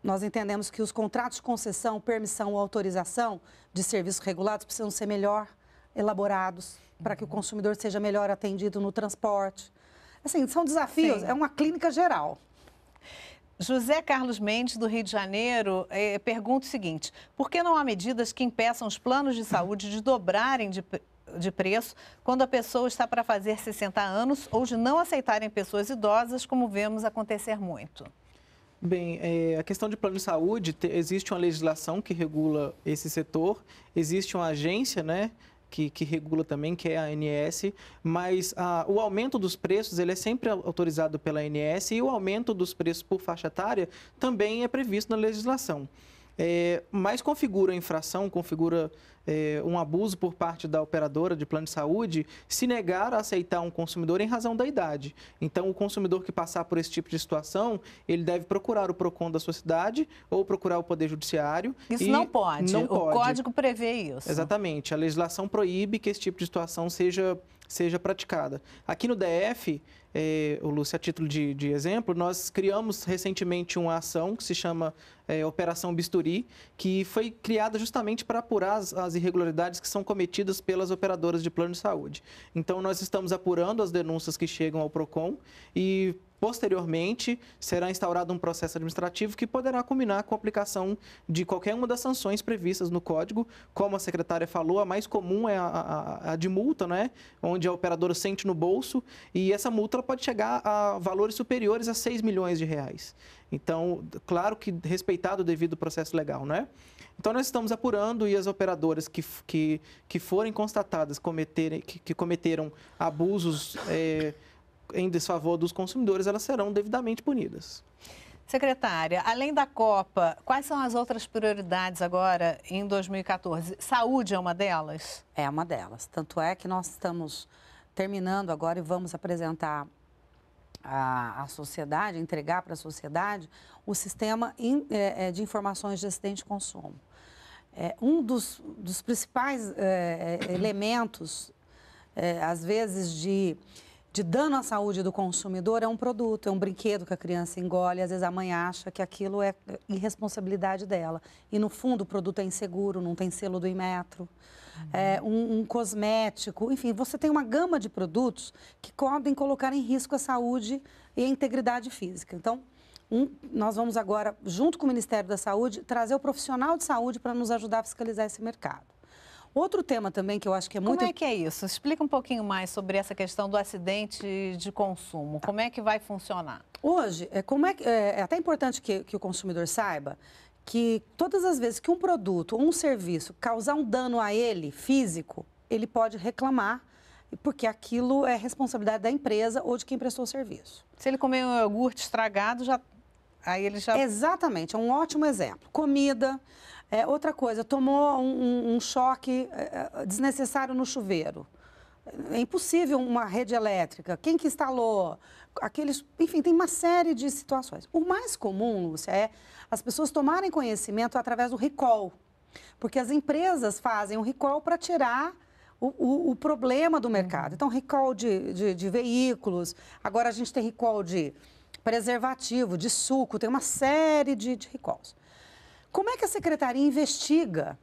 Speaker 3: Nós entendemos que os contratos de concessão, permissão ou autorização de serviços regulados precisam ser melhor elaborados, para que o consumidor seja melhor atendido no transporte. Assim, são desafios, Sim. é uma clínica geral. José Carlos Mendes, do Rio de Janeiro, eh, pergunta o seguinte: por
Speaker 1: que não há medidas que impeçam os planos de saúde de dobrarem de, de preço quando a pessoa está para fazer 60 anos ou de não aceitarem pessoas idosas, como vemos acontecer muito?
Speaker 2: Bem, é, a questão de plano de saúde, te, existe uma legislação que regula esse setor, existe uma agência, né? que, que regula também, que é a ANS, mas ah, o aumento dos preços ele é sempre autorizado pela ANS e o aumento dos preços por faixa etária também é previsto na legislação é, mas configura infração, configura é, um abuso por parte da operadora de plano de saúde se negar a aceitar um consumidor em razão da idade. Então, o consumidor que passar por esse tipo de situação, ele deve procurar o PROCON da sua cidade ou procurar o Poder Judiciário. Isso não pode. não pode. O Código
Speaker 1: prevê isso.
Speaker 2: Exatamente. A legislação proíbe que esse tipo de situação seja, seja praticada. Aqui no DF, é, o Lúcio, a título de, de, exemplo, nós criamos recentemente uma ação que se chama é, Operação Bisturi, que foi criada justamente para apurar as, as, irregularidades que são cometidas pelas operadoras de plano de saúde. Então, nós estamos apurando as denúncias que chegam ao PROCON e Posteriormente, será instaurado um processo administrativo que poderá culminar com a aplicação de qualquer uma das sanções previstas no código. Como a secretária falou, a mais comum é a, a, a de multa, né? onde a operadora sente no bolso, e essa multa pode chegar a valores superiores a 6 milhões de reais. Então, claro que respeitado o devido processo legal, é? Então, nós estamos apurando e as operadoras que, que, que forem constatadas cometerem, que, que cometeram abusos é, em desfavor dos consumidores, elas serão devidamente punidas.
Speaker 1: Secretária, além da Copa, quais são as outras prioridades agora
Speaker 3: em 2014? Saúde é uma delas? É uma delas. Tanto é que nós estamos terminando agora e vamos apresentar à, sociedade, entregar para a sociedade o sistema é, é, de informações de acidente de consumo. É, um dos, dos principais elementos, às vezes, de de dano à saúde do consumidor é um produto, é um brinquedo que a criança engole. Às vezes a mãe acha que aquilo é irresponsabilidade dela. E no fundo o produto é inseguro, não tem selo do Inmetro. Uhum. É, um, um, cosmético, enfim, você tem uma gama de produtos que podem colocar em risco a saúde e a integridade física. Então, um, nós vamos agora, junto com o Ministério da Saúde, trazer o profissional de saúde para nos ajudar a fiscalizar esse mercado. Outro tema também que eu acho que é muito. Como é que é isso? Explica um pouquinho
Speaker 1: mais sobre essa questão do acidente de consumo. Tá. Como é que vai funcionar?
Speaker 3: Hoje, é, como é, é, é até importante que, que o consumidor saiba que todas as vezes que um produto ou um serviço causar um dano a ele físico, ele pode reclamar porque aquilo é responsabilidade da empresa ou de quem prestou o serviço. Se ele comer um iogurte estragado, já aí ele já Exatamente, é um ótimo exemplo. Comida, é, outra coisa, tomou um, um choque eh, eh, desnecessário no chuveiro. É impossível uma rede elétrica. Quem que instalou? Aqueles, enfim, tem uma série de situações. O mais comum, Lúcia, é as pessoas tomarem conhecimento através do recall. Porque as empresas fazem o um recall para tirar o, o, o, problema do mercado. Então, recall de, de, de veículos, agora a gente tem recall de preservativo, de suco, tem uma série de, de recalls. Como é que a secretaria investiga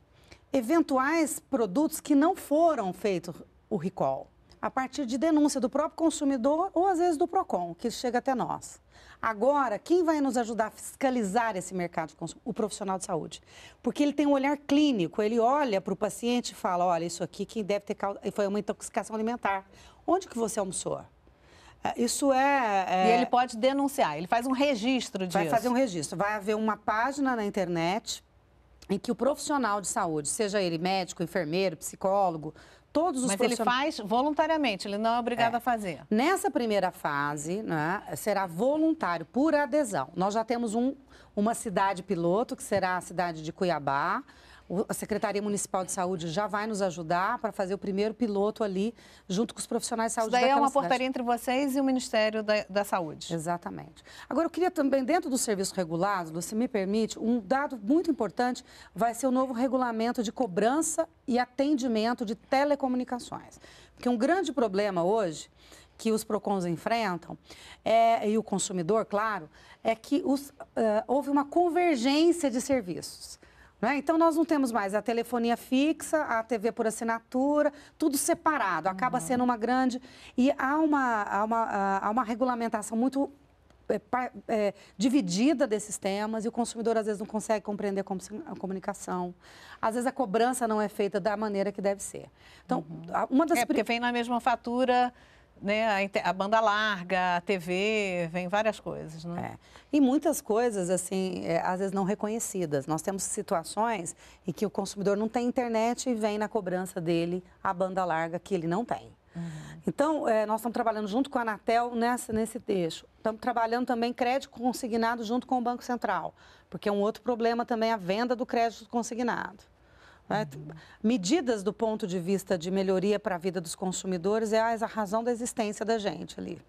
Speaker 3: eventuais produtos que não foram feitos o recall? A partir de denúncia do próprio consumidor ou às vezes do Procon, que chega até nós. Agora, quem vai nos ajudar a fiscalizar esse mercado de consumo? O profissional de saúde. Porque ele tem um olhar clínico, ele olha para o paciente e fala: olha, isso aqui quem deve ter causa... foi uma intoxicação alimentar. Onde que você almoçou? É, isso é, é, E ele pode denunciar, ele faz um registro disso. Vai fazer um registro. Vai haver uma página na internet em que o profissional de saúde, seja ele médico, enfermeiro, psicólogo, todos os Mas profissionais... ele faz voluntariamente,
Speaker 1: ele não é obrigado é. a fazer.
Speaker 3: Nessa primeira fase, né, será voluntário, por adesão. Nós já temos um, uma cidade piloto, que será a cidade de Cuiabá a Secretaria Municipal de Saúde já vai nos ajudar para fazer o primeiro piloto ali, junto com os profissionais de saúde Isso daí é uma cidade. portaria
Speaker 1: entre vocês e o Ministério da, da, Saúde. Exatamente.
Speaker 3: Agora, eu queria também, dentro do serviço regulado, se me permite, um dado muito importante vai ser o novo regulamento de cobrança e atendimento de telecomunicações. Porque um grande problema hoje que os PROCONs enfrentam, é, e o consumidor, claro, é que os, uh, houve uma convergência de serviços. Né? Então, nós não temos mais a telefonia fixa, a TV por assinatura, tudo separado. Acaba uhum. sendo uma grande. E há uma, há uma, há uma regulamentação muito é, é, dividida desses temas e o consumidor às vezes não consegue compreender a comunicação. Às vezes a cobrança não é feita da maneira que deve ser. Então, uhum. uma das. É porque vem na mesma
Speaker 1: fatura né, a, a, banda larga, a TV, vem várias coisas, né? É.
Speaker 3: E muitas coisas, assim, é, às vezes não reconhecidas. Nós temos situações em que o consumidor não tem internet e vem na cobrança dele a banda larga que ele não tem. Uhum. Então, é, nós estamos trabalhando junto com a Anatel nessa, nesse texto. Estamos trabalhando também crédito consignado junto com o Banco Central, porque é um outro problema também a venda do crédito consignado. Né? Medidas do ponto de vista de melhoria para a vida dos consumidores é a razão da existência da gente ali.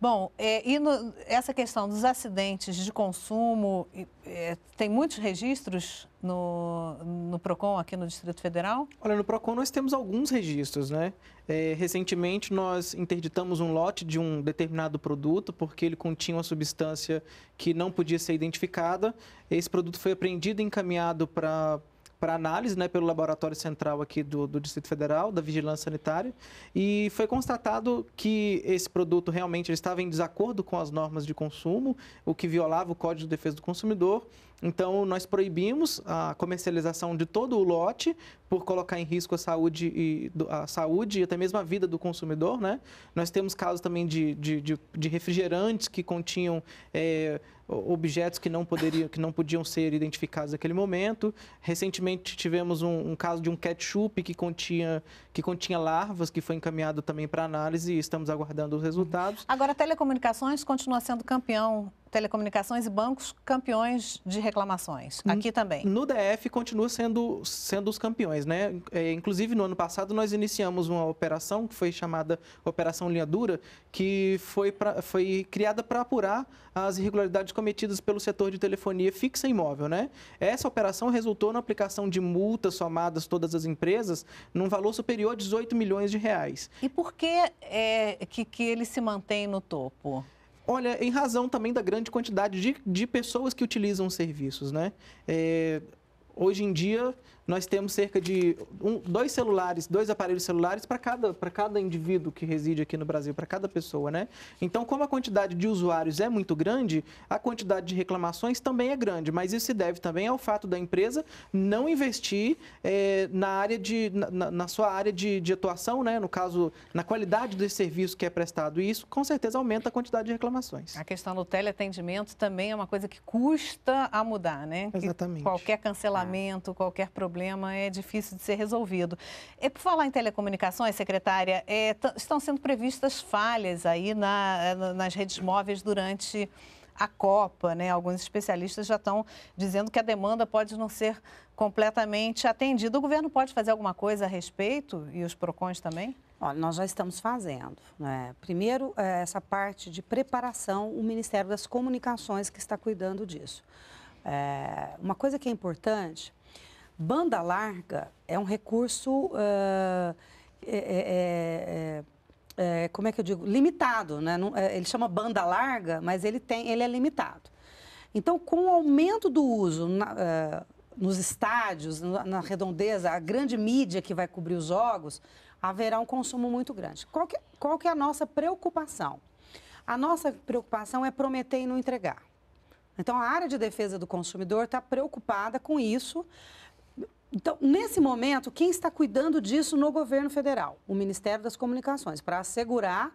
Speaker 3: Bom, é, e no, essa questão dos
Speaker 1: acidentes de consumo, é, tem muitos registros no, no PROCON aqui no Distrito Federal?
Speaker 2: Olha, no PROCON nós temos alguns registros, né? É, recentemente nós interditamos um lote de um determinado produto porque ele continha uma substância que não podia ser identificada. Esse produto foi apreendido e encaminhado para para análise né, pelo Laboratório Central aqui do, do, Distrito Federal, da Vigilância Sanitária, e foi constatado que esse produto realmente estava em desacordo com as normas de consumo, o que violava o Código de Defesa do Consumidor, então, nós proibimos a comercialização de todo o lote por colocar em risco a saúde e, a saúde e até mesmo a vida do consumidor. Né? Nós temos casos também de, de, de, de refrigerantes que continham é, objetos que não, poderiam, que não podiam ser identificados naquele momento. Recentemente tivemos um, um caso de um ketchup que continha, que continha larvas, que foi encaminhado também para análise e estamos aguardando os resultados.
Speaker 1: Agora, telecomunicações continua sendo campeão telecomunicações e bancos campeões de reclamações. Aqui também.
Speaker 2: No DF continua sendo, sendo os campeões, né? É, inclusive no ano passado nós iniciamos uma operação que foi chamada Operação Linha Dura, que foi, pra, foi criada para apurar as irregularidades cometidas pelo setor de telefonia fixa e móvel, né? Essa operação resultou na aplicação de multas somadas todas as empresas num valor superior a 18 milhões de reais. E
Speaker 1: por que é que, que
Speaker 2: ele se mantém no topo? Olha, em razão também da grande quantidade de, de pessoas que utilizam os serviços, né? É, hoje em dia, nós temos cerca de um, dois celulares, dois aparelhos celulares para cada, cada indivíduo que reside aqui no Brasil, para cada pessoa, né? Então, como a quantidade de usuários é muito grande, a quantidade de reclamações também é grande, mas isso se deve também ao fato da empresa não investir é, na área de, na, na sua área de, de, atuação, né? No caso, na qualidade desse serviço que é prestado. E isso, com certeza, aumenta a quantidade de reclamações.
Speaker 1: A questão do teleatendimento também é uma coisa que custa a mudar, né? Exatamente. Que qualquer cancelamento, qualquer problema problema é difícil de ser resolvido. E por falar em telecomunicações, secretária, é, estão sendo previstas falhas aí na, nas redes móveis durante a Copa, né? Alguns especialistas já estão dizendo que a demanda pode não ser completamente
Speaker 3: atendida. O governo pode fazer alguma coisa a respeito e os PROCONs também? Olha, nós já estamos fazendo. Né? Primeiro, é, essa parte de preparação, o Ministério das Comunicações que está cuidando disso. É, uma coisa que é importante Banda larga é um recurso, uh, é, é, é, como é que eu digo, limitado, né? Não, eh, ele chama banda larga, mas ele tem, ele é limitado. Então, com o aumento do uso na, uh, nos estádios, na, na redondeza, a grande mídia que vai cobrir os jogos, haverá um consumo muito grande. Qual que, qual que é a nossa preocupação? A nossa preocupação é prometer e não entregar. Então, a área de defesa do consumidor está preocupada com isso, então, nesse momento, quem está cuidando disso no governo federal? O Ministério das Comunicações, para assegurar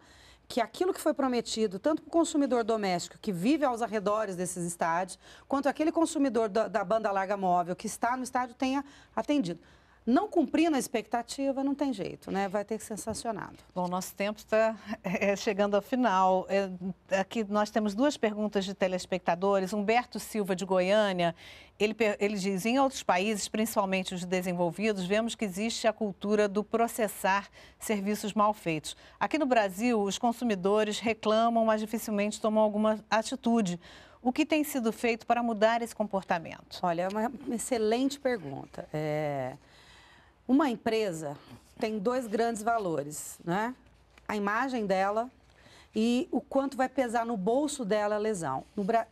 Speaker 3: que aquilo que foi prometido, tanto para o consumidor doméstico que vive aos arredores desses estádios, quanto aquele consumidor da, da banda larga móvel que está no estádio, tenha atendido não cumprindo a expectativa, não tem jeito, né? Vai ter que ser sancionado. Bom, nosso tempo está é, chegando ao final. É, aqui nós temos duas perguntas de
Speaker 1: telespectadores. Humberto Silva, de Goiânia, ele, ele diz: em outros países, principalmente os desenvolvidos, vemos que existe a cultura do processar serviços mal feitos. Aqui no Brasil, os consumidores reclamam, mas dificilmente tomam alguma atitude. O
Speaker 3: que tem sido feito para mudar esse comportamento? Olha, é uma excelente pergunta. É... Uma empresa tem dois grandes valores, né? A imagem dela e o quanto vai pesar no bolso dela a lesão.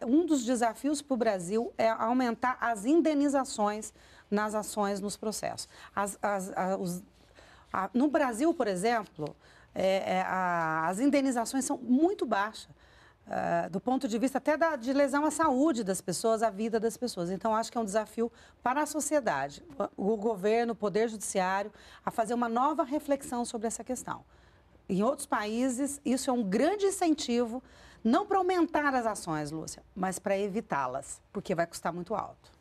Speaker 3: Um dos desafios para o Brasil é aumentar as indenizações nas ações, nos processos. As, as, as, os, a, no Brasil, por exemplo, é, é, a, as indenizações são muito baixas. Uh, do ponto de vista até da, de lesão à saúde das pessoas, à vida das pessoas. Então, acho que é um desafio para a sociedade, o, o governo, o Poder Judiciário, a fazer uma nova reflexão sobre essa questão. Em outros países, isso é um grande incentivo, não para aumentar as ações, Lúcia, mas para evitá-las, porque vai custar muito alto.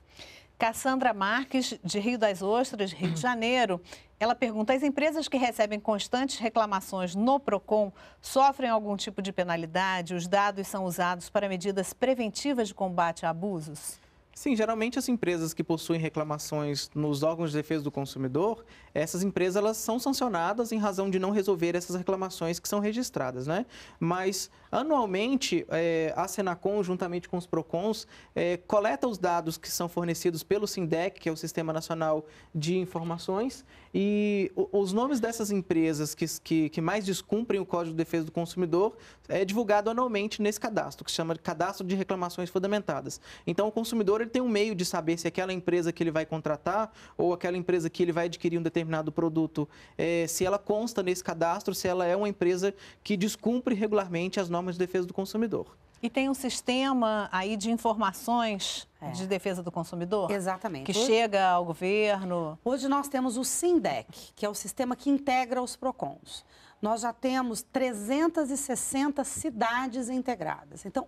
Speaker 3: Cassandra Marques, de Rio das
Speaker 1: Ostras, Rio de Janeiro. Ela pergunta: as empresas que recebem constantes reclamações no PROCON sofrem algum tipo de penalidade? Os dados são usados para medidas preventivas de combate a abusos?
Speaker 2: Sim, geralmente as empresas que possuem reclamações nos órgãos de defesa do consumidor, essas empresas elas são sancionadas em razão de não resolver essas reclamações que são registradas, né? Mas anualmente é, a Senacom, juntamente com os Procons, é, coleta os dados que são fornecidos pelo SINDEC, que é o Sistema Nacional de Informações, e os nomes dessas empresas que, que, que mais descumprem o Código de Defesa do Consumidor é divulgado anualmente nesse cadastro, que se chama Cadastro de Reclamações Fundamentadas. Então, o consumidor ele tem um meio de saber se aquela empresa que ele vai contratar ou aquela empresa que ele vai adquirir um determinado produto, é, se ela consta nesse cadastro, se ela é uma empresa que descumpre regularmente as normas de defesa do consumidor.
Speaker 1: E tem um sistema aí de informações é. de defesa do consumidor?
Speaker 3: Exatamente. Que Hoje... chega ao governo? Hoje nós temos o SINDEC, que é o sistema que integra os PROCONs. Nós já temos 360 cidades integradas. Então,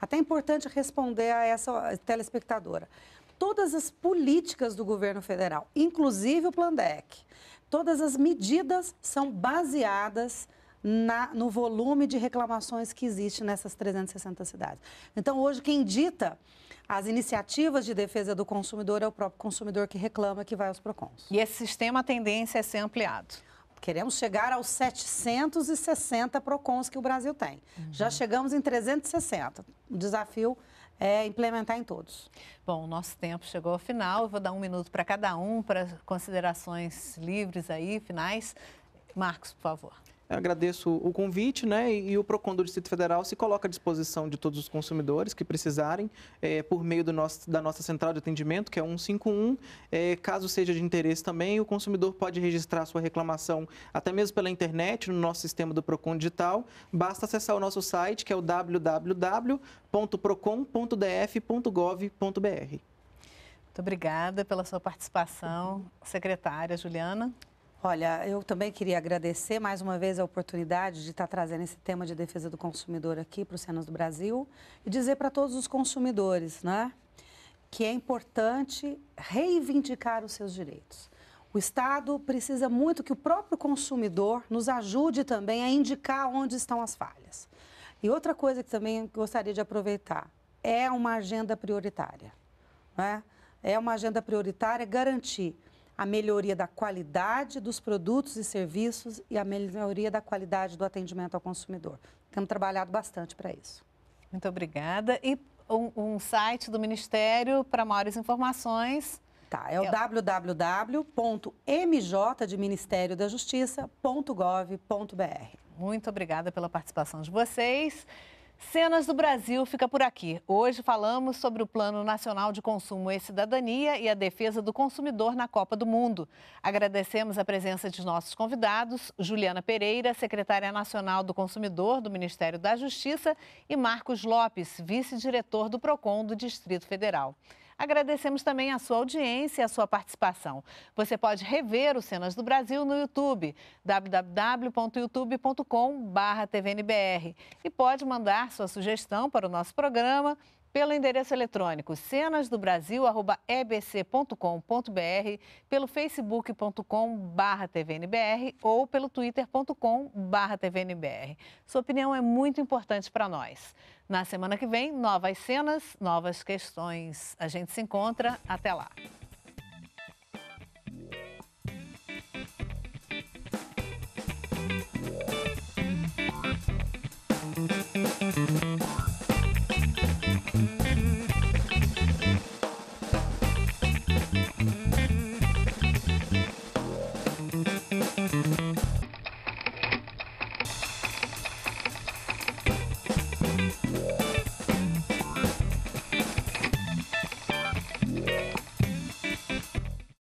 Speaker 3: até é importante responder a essa telespectadora. Todas as políticas do governo federal, inclusive o Plandec, todas as medidas são baseadas na, no volume de reclamações que existe nessas 360 cidades. Então, hoje, quem dita as iniciativas de defesa do consumidor é o próprio consumidor que reclama que vai aos PROCONs. E esse sistema, a tendência é ser ampliado? Queremos chegar aos 760 PROCONs que o Brasil tem. Uhum. Já chegamos em 360. O desafio é implementar em todos. Bom, o nosso tempo chegou ao final. Eu vou dar um minuto para cada um, para
Speaker 1: considerações livres aí, finais. Marcos, por favor
Speaker 2: agradeço o convite, né? E o PROCON do Distrito Federal se coloca à disposição de todos os consumidores que precisarem, é, por meio do nosso, da nossa central de atendimento, que é 151. É, eh, caso seja de interesse também, o consumidor pode registrar sua reclamação até mesmo pela internet, no nosso sistema do PROCON Digital. Basta acessar o nosso site, que é o www.procon.df.gov.br. Muito
Speaker 1: obrigada pela sua participação,
Speaker 3: secretária Juliana. Olha, eu também queria agradecer mais uma vez a oportunidade de estar trazendo esse tema de defesa do consumidor aqui para os Cenas do Brasil e dizer para todos os consumidores, né, que é importante reivindicar os seus direitos. O Estado precisa muito que o próprio consumidor nos ajude também a indicar onde estão as falhas. E outra coisa que também gostaria de aproveitar é uma agenda prioritária, né? É uma agenda prioritária garantir a melhoria da qualidade dos produtos e serviços e a melhoria da qualidade do atendimento ao consumidor. Temos trabalhado bastante para isso. Muito obrigada. E um, um site do Ministério para maiores informações. Tá, é o é.
Speaker 1: Muito obrigada pela participação de vocês. Cenas do Brasil fica por aqui. Hoje falamos sobre o Plano Nacional de Consumo e Cidadania e a defesa do consumidor na Copa do Mundo. Agradecemos a presença de nossos convidados, Juliana Pereira, secretária nacional do Consumidor do Ministério da Justiça, e Marcos Lopes, vice-diretor do PROCON do Distrito Federal. Agradecemos também a sua audiência e a sua participação. Você pode rever o Cenas do Brasil no YouTube, www.youtube.com.br e pode mandar sua sugestão para o nosso programa pelo endereço eletrônico cenasdobrasil.ebc.com.br, pelo facebook.com.br tvnbr ou pelo twitter.com.br tvnbr. Sua opinião é muito importante para nós. Na semana que vem, novas cenas, novas questões. A gente se encontra. Até lá. Thank you.